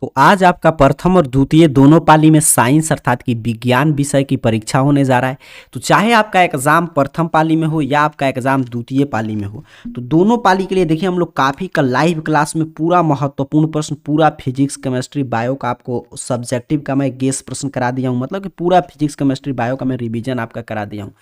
तो आज आपका प्रथम और द्वितीय दोनों पाली में साइंस अर्थात कि विज्ञान विषय की परीक्षा होने जा रहा है तो चाहे आपका एग्जाम प्रथम पाली में हो या आपका एग्जाम द्वितीय पाली में हो तो दोनों पाली के लिए देखिए हम लोग काफ़ी का लाइव क्लास में पूरा महत्वपूर्ण प्रश्न पूरा फिजिक्स केमिस्ट्री बायो का आपको सब्जेक्टिव का मैं गेस प्रश्न करा दिया हूँ मतलब कि पूरा फिजिक्स केमिस्ट्री बायो का मैं रिविजन आपका करा दिया हूँ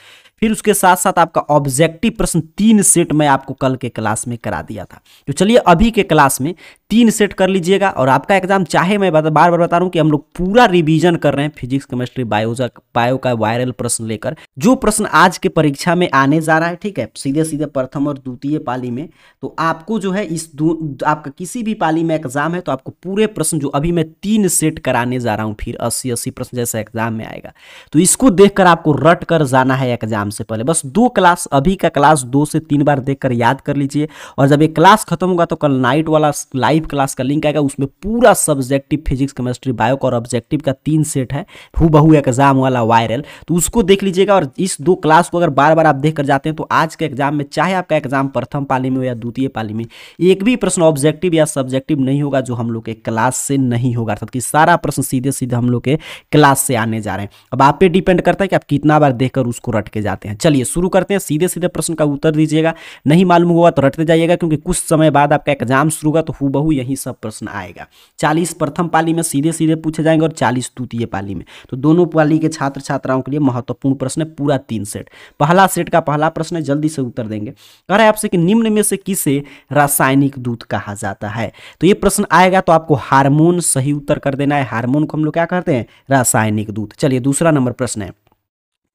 फिर उसके साथ साथ आपका ऑब्जेक्टिव प्रश्न तीन सेट मैं आपको कल के क्लास में करा दिया था तो चलिए अभी के क्लास में तीन सेट कर लीजिएगा और आपका एग्जाम एग्जाम चाहे मैं बार बार बता रहा हूँ कि हम लोग पूरा रिविजन कर रहे हैं फिजिक्स केमिस्ट्री बायो बायो का वायरल प्रश्न लेकर जो प्रश्न आज के परीक्षा में आने जा रहा है ठीक है सीधे सीधे प्रथम और द्वितीय पाली में तो आपको जो है इस आपका किसी भी पाली में एग्जाम है तो आपको पूरे प्रश्न जो अभी मैं तीन सेट कराने जा रहा हूँ फिर अस्सी अस्सी प्रश्न जैसे एग्जाम में आएगा तो इसको देख आपको रट कर जाना है एग्जाम से पहले बस दो क्लास अभी का क्लास दो से तीन बार देख याद कर लीजिए और जब ये क्लास खत्म होगा तो कल नाइट वाला लाइव क्लास का लिंक आएगा उसमें पूरा सब्जेक्टिव फिजिक्स केमिस्ट्री बायो और ऑब्जेक्टिव का तीन सेट है हु बहु एग्जाम वाला वायरल तो उसको देख लीजिएगा और इस दो क्लास को अगर बार बार आप देख कर जाते हैं तो आज के एग्जाम में चाहे आपका एग्जाम प्रथम पाली में हो या द्वितीय पाली में एक भी प्रश्न ऑब्जेक्टिव या सब्जेक्टिव नहीं होगा जो हम लोग के क्लास से नहीं होगा अर्थात कि सारा प्रश्न सीधे सीधे हम लोग के क्लास से आने जा रहे हैं अब आप पे डिपेंड करता है कि आप कितना बार देखकर उसको रट के जाते हैं चलिए शुरू करते हैं सीधे सीधे प्रश्न का उत्तर दीजिएगा नहीं मालूम होगा तो रटते जाइएगा क्योंकि कुछ समय बाद आपका एग्जाम शुरू होगा तो हु यही सब प्रश्न आएगा चालीस चालीस प्रथम पाली में सीधे सीधे पूछे जाएंगे और चालीस द्वितीय पाली में तो दोनों पाली के छात्र छात्राओं के लिए महत्वपूर्ण प्रश्न है पूरा तीन सेट पहला सेट का पहला प्रश्न है जल्दी से उत्तर देंगे कह रहे है आपसे कि निम्न में से किसे रासायनिक दूत कहा जाता है तो ये प्रश्न आएगा तो आपको हार्मोन सही उत्तर कर देना है हार्मोन को हम लोग क्या कहते हैं रासायनिक दूत चलिए दूसरा नंबर प्रश्न है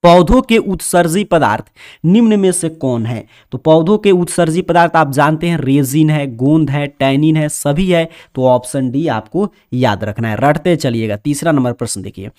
पौधों के उत्सर्जी पदार्थ निम्न में से कौन है तो पौधों के उत्सर्जी पदार्थ आप जानते हैं रेजिन है गोंद है टैनिन है सभी है तो ऑप्शन डी आपको याद रखना है रटते चलिएगा तीसरा नंबर प्रश्न देखिए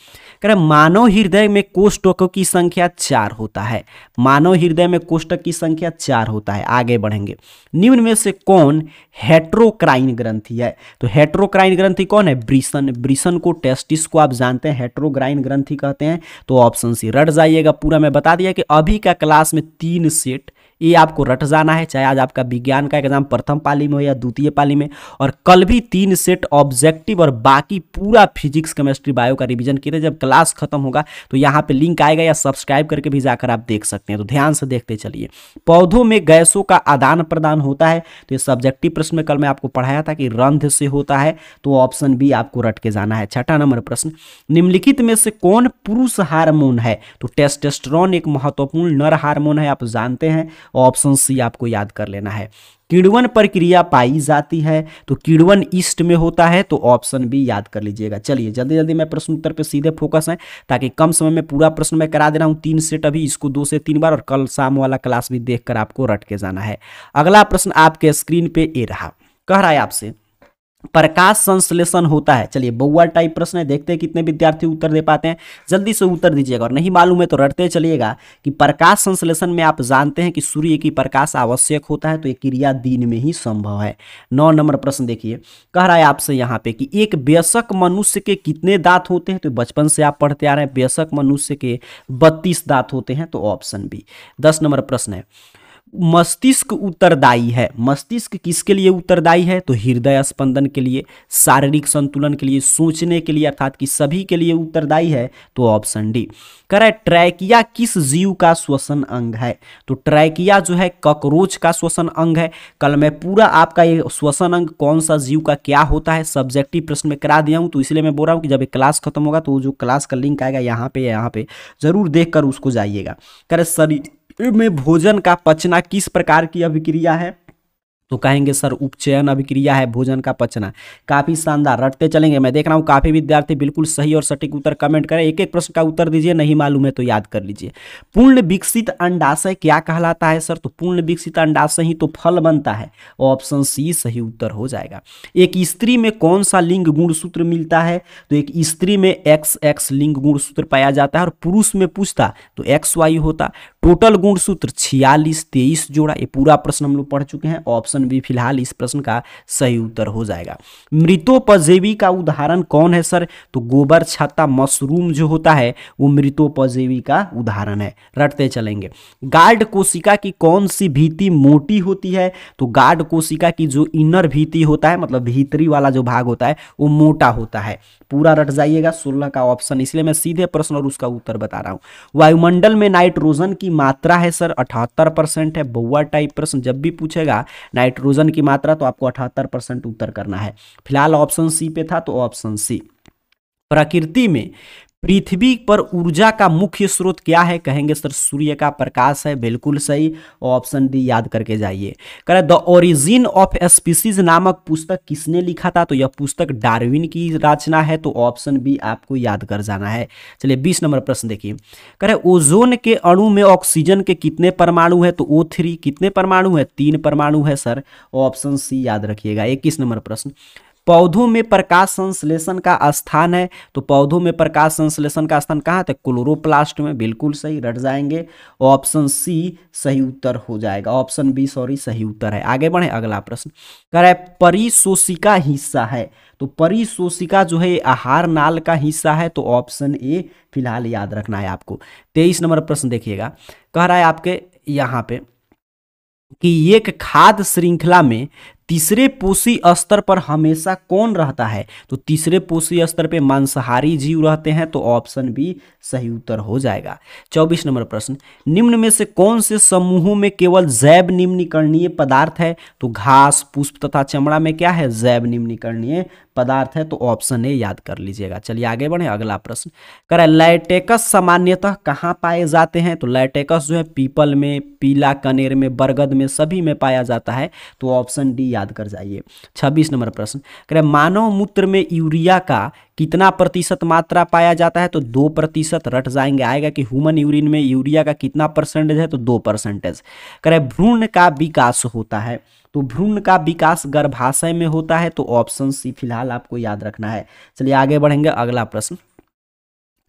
कह रहे मानव हृदय में कोष्टकों की संख्या चार होता है मानव हृदय में कोष्टक की संख्या चार होता है आगे बढ़ेंगे निम्न में से कौन हेट्रोक्राइन ग्रंथी है तो हेट्रोक्राइन ग्रंथी कौन है ब्रिसन ब्रिसन को टेस्टिस को आप जानते हैं हेट्रोग्राइन ग्रंथी कहते हैं तो ऑप्शन सी रट जाए आइएगा पूरा मैं बता दिया कि अभी का क्लास में तीन सेट ये आपको रट जाना है चाहे आज आपका विज्ञान का एग्जाम प्रथम पाली में हो या द्वितीय पाली में और कल भी तीन सेट ऑब्जेक्टिव और बाकी पूरा फिजिक्स केमिस्ट्री बायो का रिविजन किए जब क्लास खत्म होगा तो यहाँ पे लिंक आएगा या सब्सक्राइब करके भी जाकर आप देख सकते हैं तो ध्यान से देखते चलिए पौधों में गैसों का आदान प्रदान होता है तो ये सब्जेक्टिव प्रश्न में कल मैं आपको पढ़ाया था कि रंध से होता है तो ऑप्शन बी आपको रट के जाना है छठा नंबर प्रश्न निम्नलिखित में से कौन पुरुष हार्मोन है तो टेस्टेस्ट्रॉन एक महत्वपूर्ण नर हार्मोन है आप जानते हैं ऑप्शन सी आपको याद कर लेना है किड़वन प्रक्रिया पाई जाती है तो किड़वन ईस्ट में होता है तो ऑप्शन भी याद कर लीजिएगा चलिए जल्दी जल्दी मैं प्रश्न उत्तर पे सीधे फोकस हैं ताकि कम समय में पूरा प्रश्न मैं करा दे रहा हूँ तीन सेट अभी इसको दो से तीन बार और कल शाम वाला क्लास भी देखकर आपको रट के जाना है अगला प्रश्न आपके स्क्रीन पे ए रहा कह रहा है आपसे प्रकाश संश्लेषण होता है चलिए बउआ टाइप प्रश्न है देखते हैं कितने विद्यार्थी उत्तर दे पाते हैं जल्दी से उत्तर दीजिएगा और नहीं मालूम है तो रटते चलिएगा कि प्रकाश संश्लेषण में आप जानते हैं कि सूर्य की प्रकाश आवश्यक होता है तो ये क्रिया दिन में ही संभव है नौ नंबर प्रश्न देखिए कह रहा है आपसे यहाँ पे कि एक व्यसक मनुष्य के कितने दांत होते हैं तो बचपन से आप पढ़ते आ रहे हैं व्यसक मनुष्य के बत्तीस दांत होते हैं तो ऑप्शन बी दस नंबर प्रश्न है मस्तिष्क उत्तरदायी है मस्तिष्क किसके लिए उत्तरदायी है तो हृदय स्पंदन के लिए शारीरिक संतुलन के लिए सोचने के लिए अर्थात कि सभी के लिए उत्तरदायी है तो ऑप्शन डी करे ट्रैकिया किस जीव का श्वसन अंग है तो ट्रैकिया जो है कॉकरोच का श्वसन अंग है कल मैं पूरा आपका ये श्वसन अंग कौन सा जीव का क्या होता है सब्जेक्टिव प्रश्न में करा दिया हूँ तो इसलिए मैं बोल रहा हूँ कि जब क्लास खत्म होगा तो जो क्लास का लिंक आएगा यहाँ पे या यहाँ पे जरूर देख कर उसको जाइएगा करे शरीर में भोजन का पचना किस प्रकार की अभिक्रिया है तो कहेंगे सर उपचयन अभिक्रिया है भोजन का पचना काफी शानदार रटते चलेंगे मैं देख रहा हूँ काफी विद्यार्थी बिल्कुल सही और सटीक उत्तर कमेंट करें एक एक प्रश्न का उत्तर दीजिए नहीं मालूम है तो याद कर लीजिए पूर्ण विकसित अंडाशय क्या कहलाता है सर तो पूर्ण विकसित अंडाशय ही तो फल बनता है ऑप्शन सी सही उत्तर हो जाएगा एक स्त्री में कौन सा लिंग गुणसूत्र मिलता है तो एक स्त्री में एक्स एक्स लिंग गुणसूत्र पाया जाता है और पुरुष में पूछता तो एक्स वाई होता टोटल गुण सूत्र छियालीस तेईस जोड़ा ये पूरा प्रश्न हम लोग पढ़ चुके हैं ऑप्शन बी फिलहाल इस प्रश्न का सही उत्तर हो जाएगा मृतोपजीवी का उदाहरण कौन है सर तो गोबर छत्ता मशरूम जो होता है वो मृतोपजीवी का उदाहरण है रटते चलेंगे गार्ड कोशिका की कौन सी भीति मोटी होती है तो गार्ड कोशिका की जो इनर भीति होता है मतलब भीतरी वाला जो भाग होता है वो मोटा होता है पूरा रट जाइएगा सोलह का ऑप्शन इसलिए मैं सीधे प्रश्न और उसका उत्तर बता रहा हूँ वायुमंडल में नाइट्रोजन की की मात्रा है सर अठहत्तर परसेंट है बउआ टाइप प्रश्न जब भी पूछेगा नाइट्रोजन की मात्रा तो आपको अठहत्तर परसेंट उत्तर करना है फिलहाल ऑप्शन सी पे था तो ऑप्शन सी प्रकृति में पृथ्वी पर ऊर्जा का मुख्य स्रोत क्या है कहेंगे सर सूर्य का प्रकाश है बिल्कुल सही ऑप्शन डी याद करके जाइए करें द ओरिजिन ऑफ स्पीसीज नामक पुस्तक किसने लिखा था तो यह पुस्तक डार्विन की रचना है तो ऑप्शन बी आपको याद कर जाना है चलिए बीस नंबर प्रश्न देखिए करें ओजोन के अणु में ऑक्सीजन के कितने परमाणु है तो ओ कितने परमाणु है तीन परमाणु है सर ऑप्शन सी याद रखिएगा इक्कीस नंबर प्रश्न पौधों में प्रकाश संश्लेषण का स्थान है तो पौधों में प्रकाश संश्लेषण का स्थान कहाँ था तो क्लोरोप्लास्ट में बिल्कुल सही रट जाएंगे ऑप्शन सी सही उत्तर हो जाएगा ऑप्शन बी सॉरी सही उत्तर है आगे बढ़े अगला प्रश्न कह रहा है परिशोषिका हिस्सा है तो परिशोषिका जो है आहार नाल का हिस्सा है तो ऑप्शन ए फिलहाल याद रखना है आपको तेईस नंबर प्रश्न देखिएगा कह रहा है आपके यहाँ पे कि एक खाद्य श्रृंखला में तीसरे पोषी स्तर पर हमेशा कौन रहता है तो तीसरे पोषी स्तर पे मांसाहारी जीव रहते हैं तो ऑप्शन बी सही उत्तर हो जाएगा चौबीस नंबर प्रश्न निम्न में से कौन से समूहों में केवल जैव निम्निकरणीय पदार्थ है तो घास पुष्प तथा चमड़ा में क्या है जैव निम्नीकरणीय पदार्थ है तो ऑप्शन ए याद कर लीजिएगा चलिए आगे बढ़े अगला प्रश्न करें लैटेकस सामान्यतः कहाँ पाए जाते हैं तो लैटेकस जो है पीपल में पीला कनेर में बरगद में सभी में पाया जाता है तो ऑप्शन डी याद कर जाइए छब्बीस नंबर प्रश्न रहे मानव मूत्र में यूरिया का कितना प्रतिशत मात्रा पाया जाता है तो दो प्रतिशत रट जाएंगे आएगा कि ह्यूमन यूरिन में यूरिया का कितना परसेंटेज है तो दो परसेंटेज करे भ्रूण का विकास होता है तो भ्रूण का विकास गर्भाशय में होता है तो ऑप्शन सी फिलहाल आपको याद रखना है चलिए आगे बढ़ेंगे अगला प्रश्न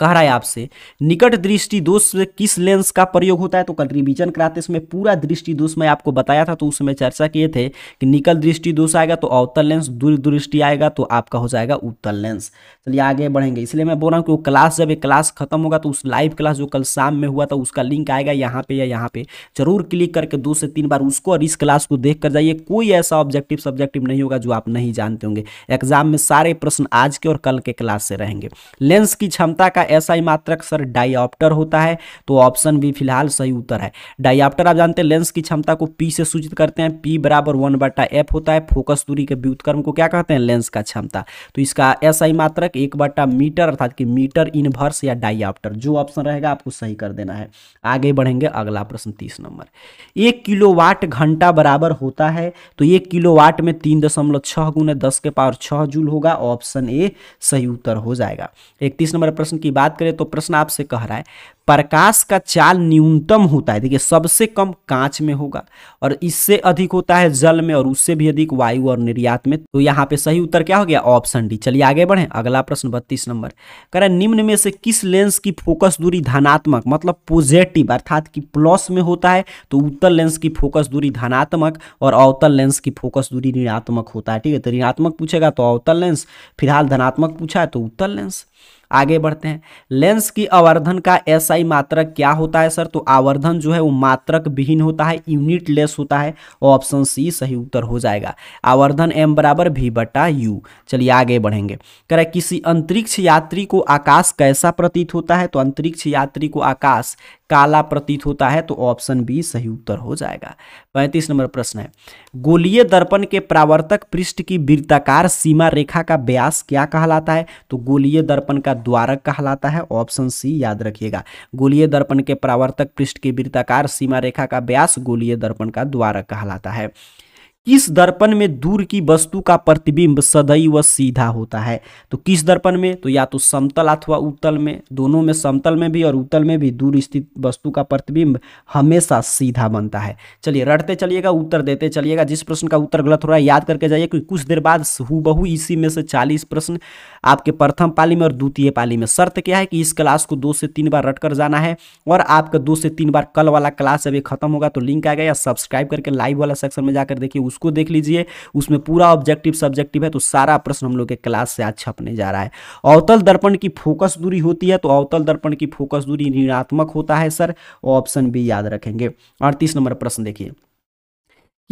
कह रहा है आपसे निकट दृष्टि दोष किस लेंस का प्रयोग होता है तो कल रिविजन कराते समय पूरा दृष्टि दोष मैं आपको बताया था तो उस समय चर्चा किए थे कि निकट दृष्टि दोष आएगा तो अवतल लेंस दूर दृष्टि आएगा तो आपका हो जाएगा उत्तल लेंस चलिए आगे बढ़ेंगे इसलिए मैं बोल रहा हूँ कि वो क्लास जब एक क्लास खत्म होगा तो उस लाइव क्लास जो कल शाम में हुआ था उसका लिंक आएगा यहाँ पे या यहाँ पे जरूर क्लिक करके दो से तीन बार उसको और इस क्लास को देख कर जाइए कोई ऐसा ऑब्जेक्टिव सब्जेक्टिव नहीं होगा जो आप नहीं जानते होंगे एग्जाम में सारे प्रश्न आज के और कल के क्लास से रहेंगे लेंस की क्षमता का एसआई मात्रक सर डायऑप्टर होता है तो ऑप्शन भी फिलहाल सही उत्तर है डायऑप्टर आप जानते हैं लेंस की क्षमता को पी से सूचित करते हैं पी बराबर वन बटा एफ होता है फोकस दूरी के व्युतक्रम को क्या कहते हैं लेंस का क्षमता तो इसका एसआई मात्रक एक बटा मीटर अर्थात कि मीटर इनवर्स या डायऑप्टर जो ऑप्शन रहेगा आपको सही कर देना है आगे बढ़ेंगे अगला प्रश्न तीस नंबर एक किलो वाट घंटा बराबर होता है तो एक किलो वाट में तीन दशमलव छः गुने दस के पावर छह जूल होगा ऑप्शन ए सही उत्तर हो जाएगा इकतीस नंबर प्रश्न की की बात करें तो प्रश्न आपसे कह रहा है प्रकाश का चाल न्यूनतम होता है देखिए सबसे कम कांच में होगा और इससे अधिक होता है जल में और उससे भी अधिक वायु और निर्यात में तो यहाँ पे सही उत्तर क्या हो गया ऑप्शन डी चलिए आगे बढ़े अगला प्रश्न बत्तीस नंबर कह रहा निम्न में से किस लेंस की फोकस दूरी धनात्मक मतलब पॉजिटिव अर्थात की प्लस में होता है तो उत्तर लेंस की फोकस दूरी धनात्मक और अवतल लेंस की फोकस दूरी ऋणात्मक होता है ठीक है तो ऋणात्मक पूछेगा तो अवतल लेंस फिलहाल धनात्मक पूछा है तो उत्तर लेंस आगे बढ़ते हैं लेंस की आवर्धन का एसआई मात्रक क्या होता है सर तो आवर्धन जो है वो मात्रक विहीन होता है यूनिट लेस होता है ऑप्शन सी सही उत्तर हो जाएगा आवर्धन एम बराबर भी बटा यू चलिए आगे बढ़ेंगे करें किसी अंतरिक्ष यात्री को आकाश कैसा प्रतीत होता है तो अंतरिक्ष यात्री को आकाश काला प्रतीत होता है तो ऑप्शन बी सही उत्तर हो जाएगा पैंतीस नंबर प्रश्न है गोलीय दर्पण के प्रावर्तक पृष्ठ की वृत्ताकार सीमा रेखा का व्यास क्या कहलाता है तो गोलीय दर्पण का द्वारक कहलाता है ऑप्शन सी याद रखिएगा गोलीय दर्पण के प्रावर्तक पृष्ठ की वृत्ताकार सीमा रेखा का व्यास गोलीय दर्पण का द्वारक कहलाता है किस दर्पण में दूर की वस्तु का प्रतिबिंब सदैव सीधा होता है तो किस दर्पण में तो या तो समतल अथवा उत्तल में दोनों में समतल में भी और उत्तल में भी दूर स्थित वस्तु का प्रतिबिंब हमेशा सीधा बनता है चलिए रटते चलिएगा उत्तर देते चलिएगा जिस प्रश्न का उत्तर गलत हो रहा है याद करके जाइए क्योंकि कुछ देर बाद हु इसी में से चालीस प्रश्न आपके प्रथम पाली में और द्वितीय पाली में शर्त क्या है कि इस क्लास को दो से तीन बार रट कर जाना है और आपका दो से तीन बार कल वाला क्लास अभी खत्म होगा तो लिंक आ गया सब्सक्राइब करके लाइव वाला सेक्शन में जाकर देखिए उसको देख लीजिए उसमें पूरा ऑब्जेक्टिव सब्जेक्टिव है तो सारा प्रश्न हम लोग के क्लास से आज अच्छा छपने जा रहा है अवतल दर्पण की फोकस दूरी होती है तो अवतल दर्पण की फोकस दूरी ऋणात्मक होता है सर ऑप्शन भी याद रखेंगे अड़तीस नंबर प्रश्न देखिए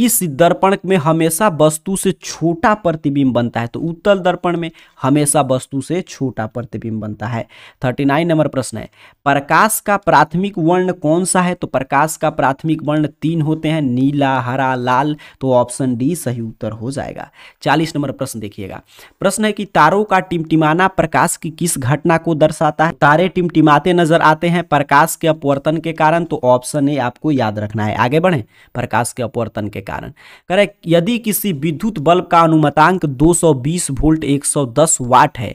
इस दर्पण में हमेशा वस्तु से छोटा प्रतिबिंब बनता है तो उत्तल दर्पण में हमेशा वस्तु से छोटा प्रतिबिंब बनता है थर्टी नाइन नंबर प्रश्न है प्रकाश का प्राथमिक वर्ण कौन सा है तो प्रकाश का प्राथमिक वर्ण तीन होते हैं नीला हरा लाल तो ऑप्शन डी सही उत्तर हो जाएगा चालीस नंबर प्रश्न देखिएगा प्रश्न है कि तारों का टिमटिमाना प्रकाश की किस घटना को दर्शाता है तारे टिमटिमाते नजर आते हैं प्रकाश के अपवर्तन के कारण तो ऑप्शन ए आपको याद रखना है आगे बढ़े प्रकाश के अपवर्तन के कारण करें यदि किसी विद्युत बल्ब का अनुमतांक 220 वोल्ट 110 वाट है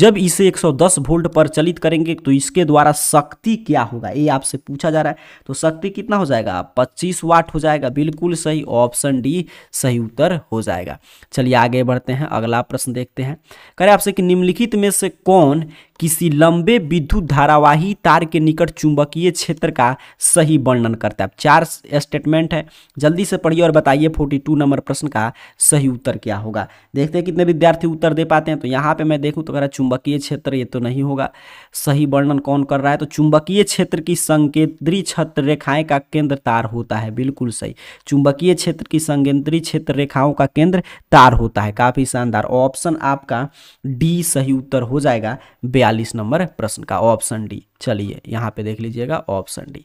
जब इसे 110 वोल्ट पर चलित करेंगे तो इसके द्वारा शक्ति क्या होगा ये आपसे पूछा जा रहा है तो शक्ति कितना हो जाएगा 25 वाट हो जाएगा बिल्कुल सही ऑप्शन डी सही उत्तर हो जाएगा चलिए आगे बढ़ते हैं अगला प्रश्न देखते हैं करें आपसे कि निम्नलिखित में से कौन किसी लंबे विद्युत धारावाही तार के निकट चुंबकीय क्षेत्र का सही वर्णन करता है चार स्टेटमेंट है जल्दी से पढ़िए और बताइए 42 नंबर प्रश्न का सही उत्तर क्या होगा देखते हैं कितने विद्यार्थी उत्तर दे पाते हैं तो यहाँ पे मैं देखूँ तो अगर चुंबकीय क्षेत्र ये तो नहीं होगा सही वर्णन कौन कर रहा है तो चुंबकीय क्षेत्र की संकेंद्रीय छत्र रेखाएं का केंद्र तार होता है बिल्कुल सही चुंबकीय क्षेत्र की संकेंद्रीय क्षेत्र रेखाओं का केंद्र तार होता है काफ़ी शानदार ऑप्शन आपका डी सही उत्तर हो जाएगा बयालीस नंबर प्रश्न का ऑप्शन डी चलिए यहाँ पे देख लीजिएगा ऑप्शन डी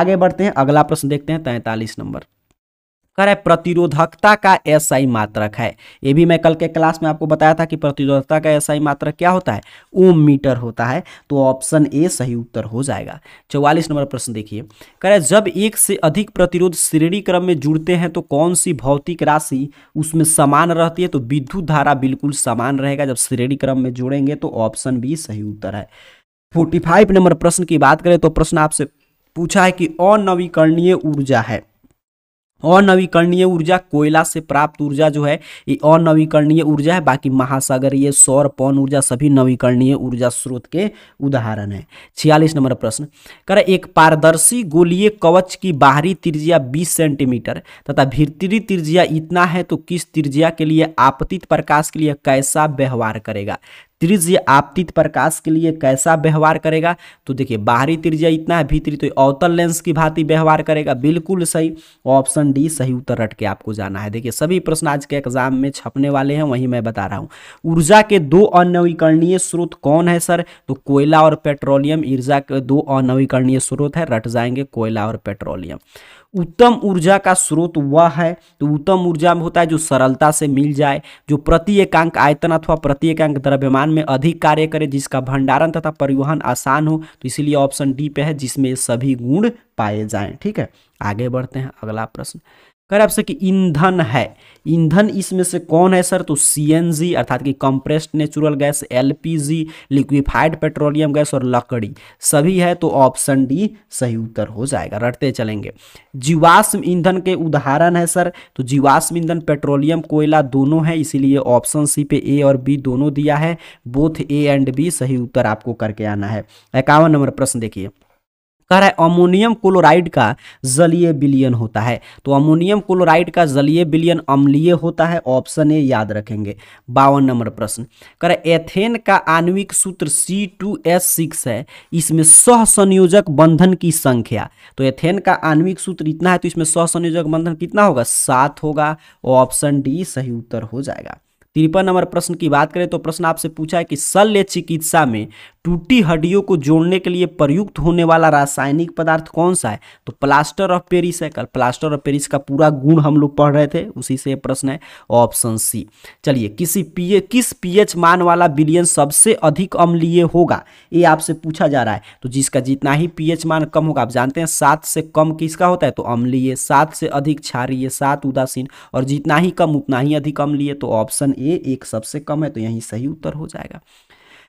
आगे बढ़ते हैं अगला प्रश्न देखते हैं तैंतालीस नंबर रहा है प्रतिरोधकता का एसआई मात्रक है ये भी मैं कल के क्लास में आपको बताया था कि प्रतिरोधकता का एसआई मात्रक क्या होता है ओम मीटर होता है तो ऑप्शन ए सही उत्तर हो जाएगा चौवालीस नंबर प्रश्न देखिए कह रहे जब एक से अधिक प्रतिरोध श्रेणी क्रम में जुड़ते हैं तो कौन सी भौतिक राशि उसमें समान रहती है तो विद्युत धारा बिल्कुल समान रहेगा जब श्रेणी क्रम में जुड़ेंगे तो ऑप्शन बी सही उत्तर है फोर्टी फाइव नंबर प्रश्न की बात करें तो प्रश्न आपसे पूछा है कि अनवीकरणीय ऊर्जा है अनवीकरणीय ऊर्जा कोयला से प्राप्त ऊर्जा जो है ये अनवीकरणीय ऊर्जा है बाकी महासागरीय सौर पौन ऊर्जा सभी नवीकरणीय ऊर्जा स्रोत के उदाहरण है छियालीस नंबर प्रश्न कर एक पारदर्शी गोलीय कवच की बाहरी त्रिज्या 20 सेंटीमीटर तथा भीतरी त्रिज्या इतना है तो किस त्रिज्या के लिए आपतित प्रकाश के लिए कैसा व्यवहार करेगा त्रिज्य आपतित प्रकाश के लिए कैसा व्यवहार करेगा तो देखिए बाहरी त्रिज्या इतना है भीतरी तो अवतल लेंस की भांति व्यवहार करेगा बिल्कुल सही ऑप्शन डी सही उत्तर रट के आपको जाना है देखिए सभी प्रश्न आज के एग्जाम में छपने वाले हैं वही मैं बता रहा हूँ ऊर्जा के दो अनवीकरणीय स्रोत कौन है सर तो कोयला और पेट्रोलियम ऊर्जा के दो अनवीकरणीय स्रोत है रट जाएंगे कोयला और पेट्रोलियम उत्तम ऊर्जा का स्रोत वह है तो उत्तम ऊर्जा में होता है जो सरलता से मिल जाए जो प्रति एकांक आयतन अथवा प्रति एकांक द्रव्यमान में अधिक कार्य करे जिसका भंडारण तथा परिवहन आसान हो तो इसीलिए ऑप्शन डी पे है जिसमें सभी गुण पाए जाएं ठीक है आगे बढ़ते हैं अगला प्रश्न कह रहे आपसे कि ईंधन है ईंधन इसमें से कौन है सर तो सी अर्थात कि compressed natural gas LPG liquefied petroleum gas और लकड़ी सभी है तो ऑप्शन डी सही उत्तर हो जाएगा रटते चलेंगे जीवाश्म ईंधन के उदाहरण है सर तो जीवाश्म ईंधन पेट्रोलियम कोयला दोनों है इसीलिए ऑप्शन सी पे ए और बी दोनों दिया है बोथ ए एंड बी सही उत्तर आपको करके आना है इक्यावन नंबर प्रश्न देखिए कह रहा है अमोनियम क्लोराइड का जलीय बिलियन होता है तो अमोनियम क्लोराइड का जलीय बिलियन अम्लीय होता है ऑप्शन ए याद रखेंगे बावन नंबर प्रश्न कह रहा है एथेन का आणविक सूत्र सी टू एस सिक्स है इसमें सह संयोजक बंधन की संख्या तो एथेन का आणविक सूत्र इतना है तो इसमें सह संयोजक बंधन कितना होगा सात होगा ऑप्शन डी सही उत्तर हो जाएगा तिरपन नंबर प्रश्न की बात करें तो प्रश्न आपसे पूछा है कि शल्य चिकित्सा में टूटी हड्डियों को जोड़ने के लिए प्रयुक्त होने वाला रासायनिक पदार्थ कौन सा है तो प्लास्टर ऑफ पेरिस है कल प्लास्टर ऑफ पेरिस का पूरा गुण हम लोग पढ़ रहे थे उसी से प्रश्न है ऑप्शन सी चलिए किसी पीए किस पीएच मान वाला बिलियन सबसे अधिक अम्लीय होगा ये आपसे पूछा जा रहा है तो जिसका जितना ही पीएच मान कम होगा आप जानते हैं सात से कम किसका होता है तो अम्लीय सात से अधिक क्षारिय सात उदासीन और जितना ही कम उतना ही अधिक अम्लीय तो ऑप्शन ए ये एक सबसे कम है तो यही सही उत्तर हो जाएगा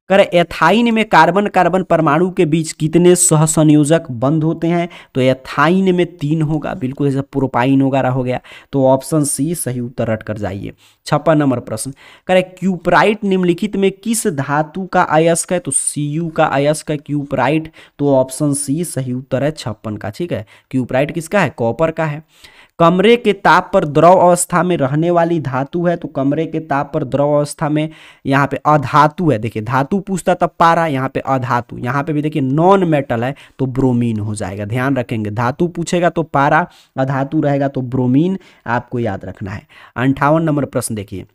कर एथाइन में कार्बन कार्बन परमाणु के बीच कितने सहसंयोजक बंद होते हैं तो एथाइन में तीन होगा बिल्कुल जैसे प्रोपाइन वगैरह हो गया तो ऑप्शन सी सही उत्तर रट कर जाइए छप्पन नंबर प्रश्न करे क्यूपराइट निम्नलिखित में किस धातु का अयस्क है तो सी यू का अयस्क है क्यूपराइट तो ऑप्शन सी सही उत्तर है छप्पन का ठीक है क्यूपराइट किसका है कॉपर का है कमरे के ताप पर द्रव अवस्था में रहने वाली धातु है तो कमरे के ताप पर द्रव अवस्था में यहाँ पे अधातु है देखिए धातु पूछता तब पारा यहाँ पे अधातु यहाँ पे भी देखिए नॉन मेटल है तो ब्रोमीन हो जाएगा ध्यान रखेंगे धातु पूछेगा तो पारा अधातु रहेगा तो ब्रोमीन आपको याद रखना है अंठावन नंबर प्रश्न देखिए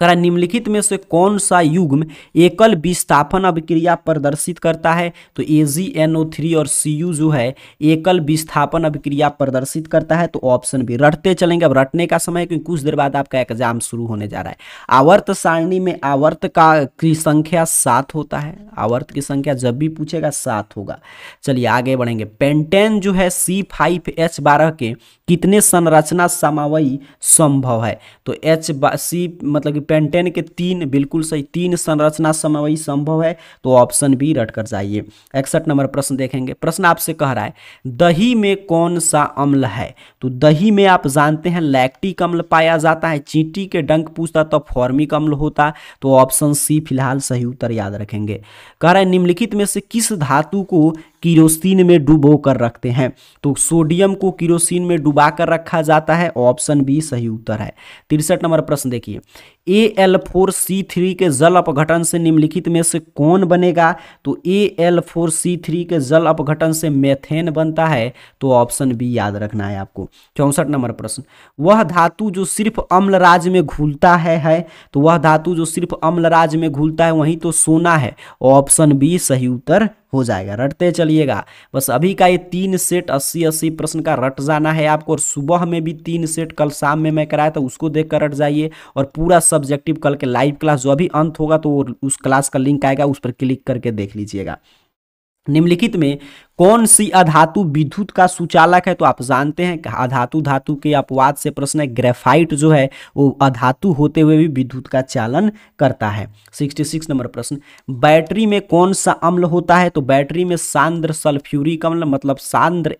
करा निम्नलिखित में से कौन सा युग्म एकल विस्थापन अभिक्रिया प्रदर्शित करता है तो थ्री और यू जो है एकल विस्थापन अभिक्रिया प्रदर्शित करता है तो ऑप्शन भी रटते चलेंगे अब रटने का समय क्योंकि कुछ देर बाद आपका एग्जाम शुरू होने जा रहा है आवर्त सारणी में आवर्त का की संख्या सात होता है आवर्त की संख्या जब भी पूछेगा सात होगा चलिए आगे बढ़ेंगे पेंटेन जो है सी फाइव एच बारह के कितने संरचना समावयी संभव है तो एच सी मतलब कि पेंटेन के तीन बिल्कुल सही तीन संरचना समवयी संभव है तो ऑप्शन बी रट कर जाइए इकसठ नंबर प्रश्न देखेंगे प्रश्न आपसे कह रहा है दही में कौन सा अम्ल है तो दही में आप जानते हैं लैक्टिक अम्ल पाया जाता है चींटी के डंक पूछता तो फॉर्मिक अम्ल होता तो ऑप्शन सी फिलहाल सही उत्तर याद रखेंगे कह रहा है निम्नलिखित में से किस धातु को किरोसिन में डुबो कर रखते हैं तो सोडियम को किरोसिन में डुबा कर रखा जाता है ऑप्शन बी सही उत्तर है तिरसठ नंबर प्रश्न देखिए A L four C three के जल अपघटन से निम्नलिखित में से कौन बनेगा तो A L four C three के जल अपघटन से मेथेन बनता है तो ऑप्शन बी याद रखना है आपको चौंसठ नंबर प्रश्न वह धातु जो सिर्फ अम्ल राज में घुलता है, है तो वह धातु जो सिर्फ अम्ल राज में घुलता है वहीं तो सोना है ऑप्शन बी सही उत्तर हो जाएगा रटते चलिएगा बस अभी का ये तीन सेट अस्सी अस्सी प्रश्न का रट जाना है आपको और सुबह में भी तीन सेट कल शाम में मैं कराया था उसको देख कर रट जाइए और पूरा सब्जेक्टिव कल के लाइव क्लास जो अभी अंत होगा तो उस क्लास का लिंक आएगा उस पर क्लिक करके देख लीजिएगा निम्नलिखित में कौन सी अधातु विद्युत का सुचालक है तो आप जानते हैं अधातु धातु के अपवाद से प्रश्न है ग्रेफाइट जो है वो अधातु होते हुए भी विद्युत का चालन करता है 66 नंबर प्रश्न बैटरी में कौन सा अम्ल होता है तो बैटरी में सांद्र सल्फ्यूरिक अम्ल मतलब सांद्र